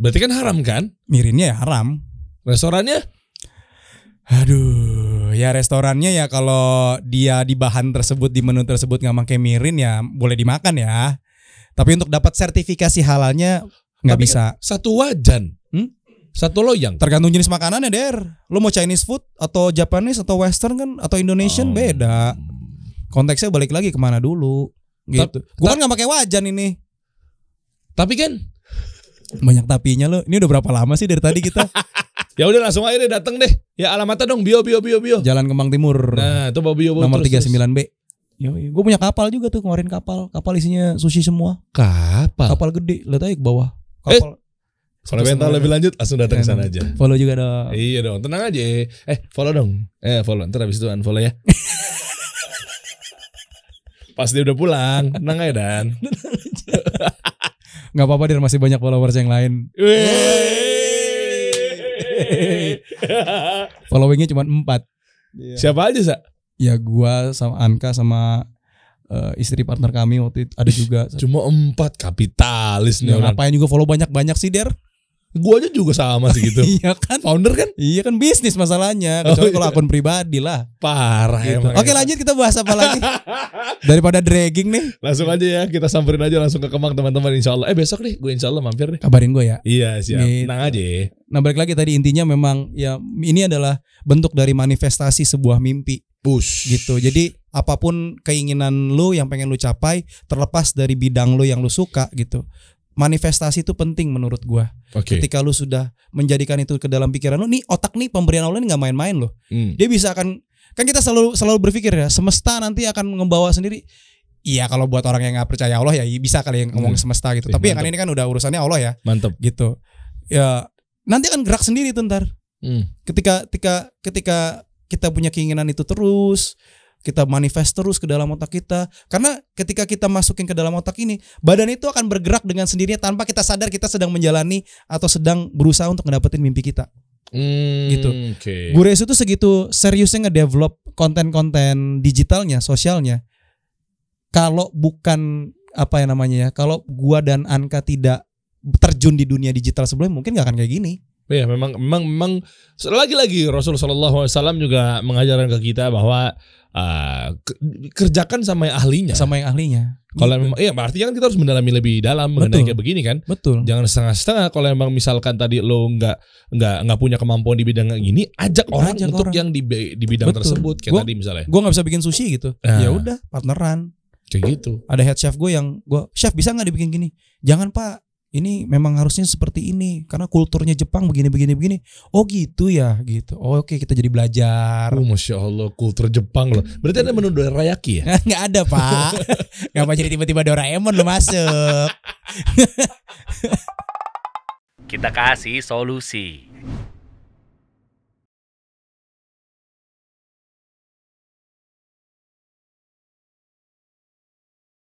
berarti kan haram kan mirinnya ya haram restorannya aduh ya restorannya ya kalau dia di bahan tersebut di menu tersebut nggak pakai mirin ya boleh dimakan ya tapi untuk dapat sertifikasi halalnya nggak bisa satu wajan hmm? satu loyang tergantung jenis makanannya der lo mau Chinese food atau Japanese atau Western kan atau Indonesian oh. beda konteksnya balik lagi kemana dulu gitu. Gue kan nggak pakai wajan ini. Tapi kan banyak tapinya lo. Ini udah berapa lama sih dari tadi kita? ya udah langsung aja deh dateng deh. Ya alamatnya dong bio bio bio bio. Jalan Kemang Timur. Nah, itu bio bio. Nomor tiga sembilan b Gue punya kapal juga tuh kemarin kapal. Kapal isinya sushi semua. Kapal. Kapal gede. Lihat aja ya, ke bawah. Eh, kapal. Eh. Kalau pengen tahu lebih lanjut langsung datang ke sana iya, aja. Follow juga dong. Iya dong, tenang aja. Eh, eh, follow dong. Eh, follow. Ntar habis itu unfollow ya. Pas dia udah pulang, tenang aja Dan. nggak apa-apa dia masih banyak followers yang lain. Followingnya cuma empat. Iya. Siapa aja sa? Ya gua sama Anka sama uh, istri partner kami waktu itu ada juga. Cuma empat kapitalis nih. Apa ya, ngapain juga follow banyak-banyak sih Der? Gue aja juga sama sih gitu. iya kan? Founder kan? Iya kan bisnis masalahnya. Oh, Kecuali oh, iya. kalau akun pribadi lah. Parah gitu. emang. Oke, lanjut kita bahas apa lagi? Daripada dragging nih. Langsung aja ya, kita samperin aja langsung ke Kemang teman-teman insya Allah. Eh besok nih, gue insya Allah mampir nih. Kabarin gue ya. Iya siap. Gitu. Tenang aja. Ya. Nah balik lagi tadi intinya memang ya ini adalah bentuk dari manifestasi sebuah mimpi. Push. Gitu. Jadi apapun keinginan lu yang pengen lu capai terlepas dari bidang lu yang lu suka gitu manifestasi itu penting menurut gua. Okay. Ketika lu sudah menjadikan itu ke dalam pikiran lu, nih otak nih pemberian Allah ini nggak main-main loh. Hmm. Dia bisa akan kan kita selalu selalu berpikir ya semesta nanti akan membawa sendiri. Iya kalau buat orang yang nggak percaya Allah ya bisa kali yang ngomong hmm. semesta gitu. Sih, Tapi mantep. yang kan ini kan udah urusannya Allah ya. Mantep. Gitu. Ya nanti akan gerak sendiri tuh ntar. Hmm. Ketika ketika ketika kita punya keinginan itu terus, kita manifest terus ke dalam otak kita. Karena ketika kita masukin ke dalam otak ini, badan itu akan bergerak dengan sendirinya tanpa kita sadar kita sedang menjalani atau sedang berusaha untuk mendapatkan mimpi kita. Hmm, gitu. Okay. Gures itu segitu seriusnya ngedevelop konten-konten digitalnya, sosialnya. Kalau bukan apa ya namanya ya, kalau gua dan Anka tidak terjun di dunia digital sebelumnya mungkin gak akan kayak gini. Ya memang memang memang lagi-lagi Rasulullah saw juga mengajarkan ke kita bahwa uh, kerjakan sama yang ahlinya. Sama yang ahlinya. Kalau gitu. memang iya berarti kan kita harus mendalami lebih dalam Betul. mengenai kayak begini kan. Betul. Jangan setengah-setengah kalau memang misalkan tadi lo nggak nggak nggak punya kemampuan di bidang yang ini, ajak orang ajak untuk orang. yang di di bidang Betul. tersebut kayak gua, tadi misalnya. Gue nggak bisa bikin sushi gitu. Nah. Ya udah, partneran. Kayak gitu. Ada head chef gue yang gue chef bisa nggak dibikin gini? Jangan pak, ini memang harusnya seperti ini karena kulturnya Jepang begini begini begini oh gitu ya gitu oh, oke kita jadi belajar oh, masya Allah kultur Jepang loh berarti ada menu dorayaki ya nggak ada pak ngapa jadi tiba-tiba Doraemon lo masuk kita kasih solusi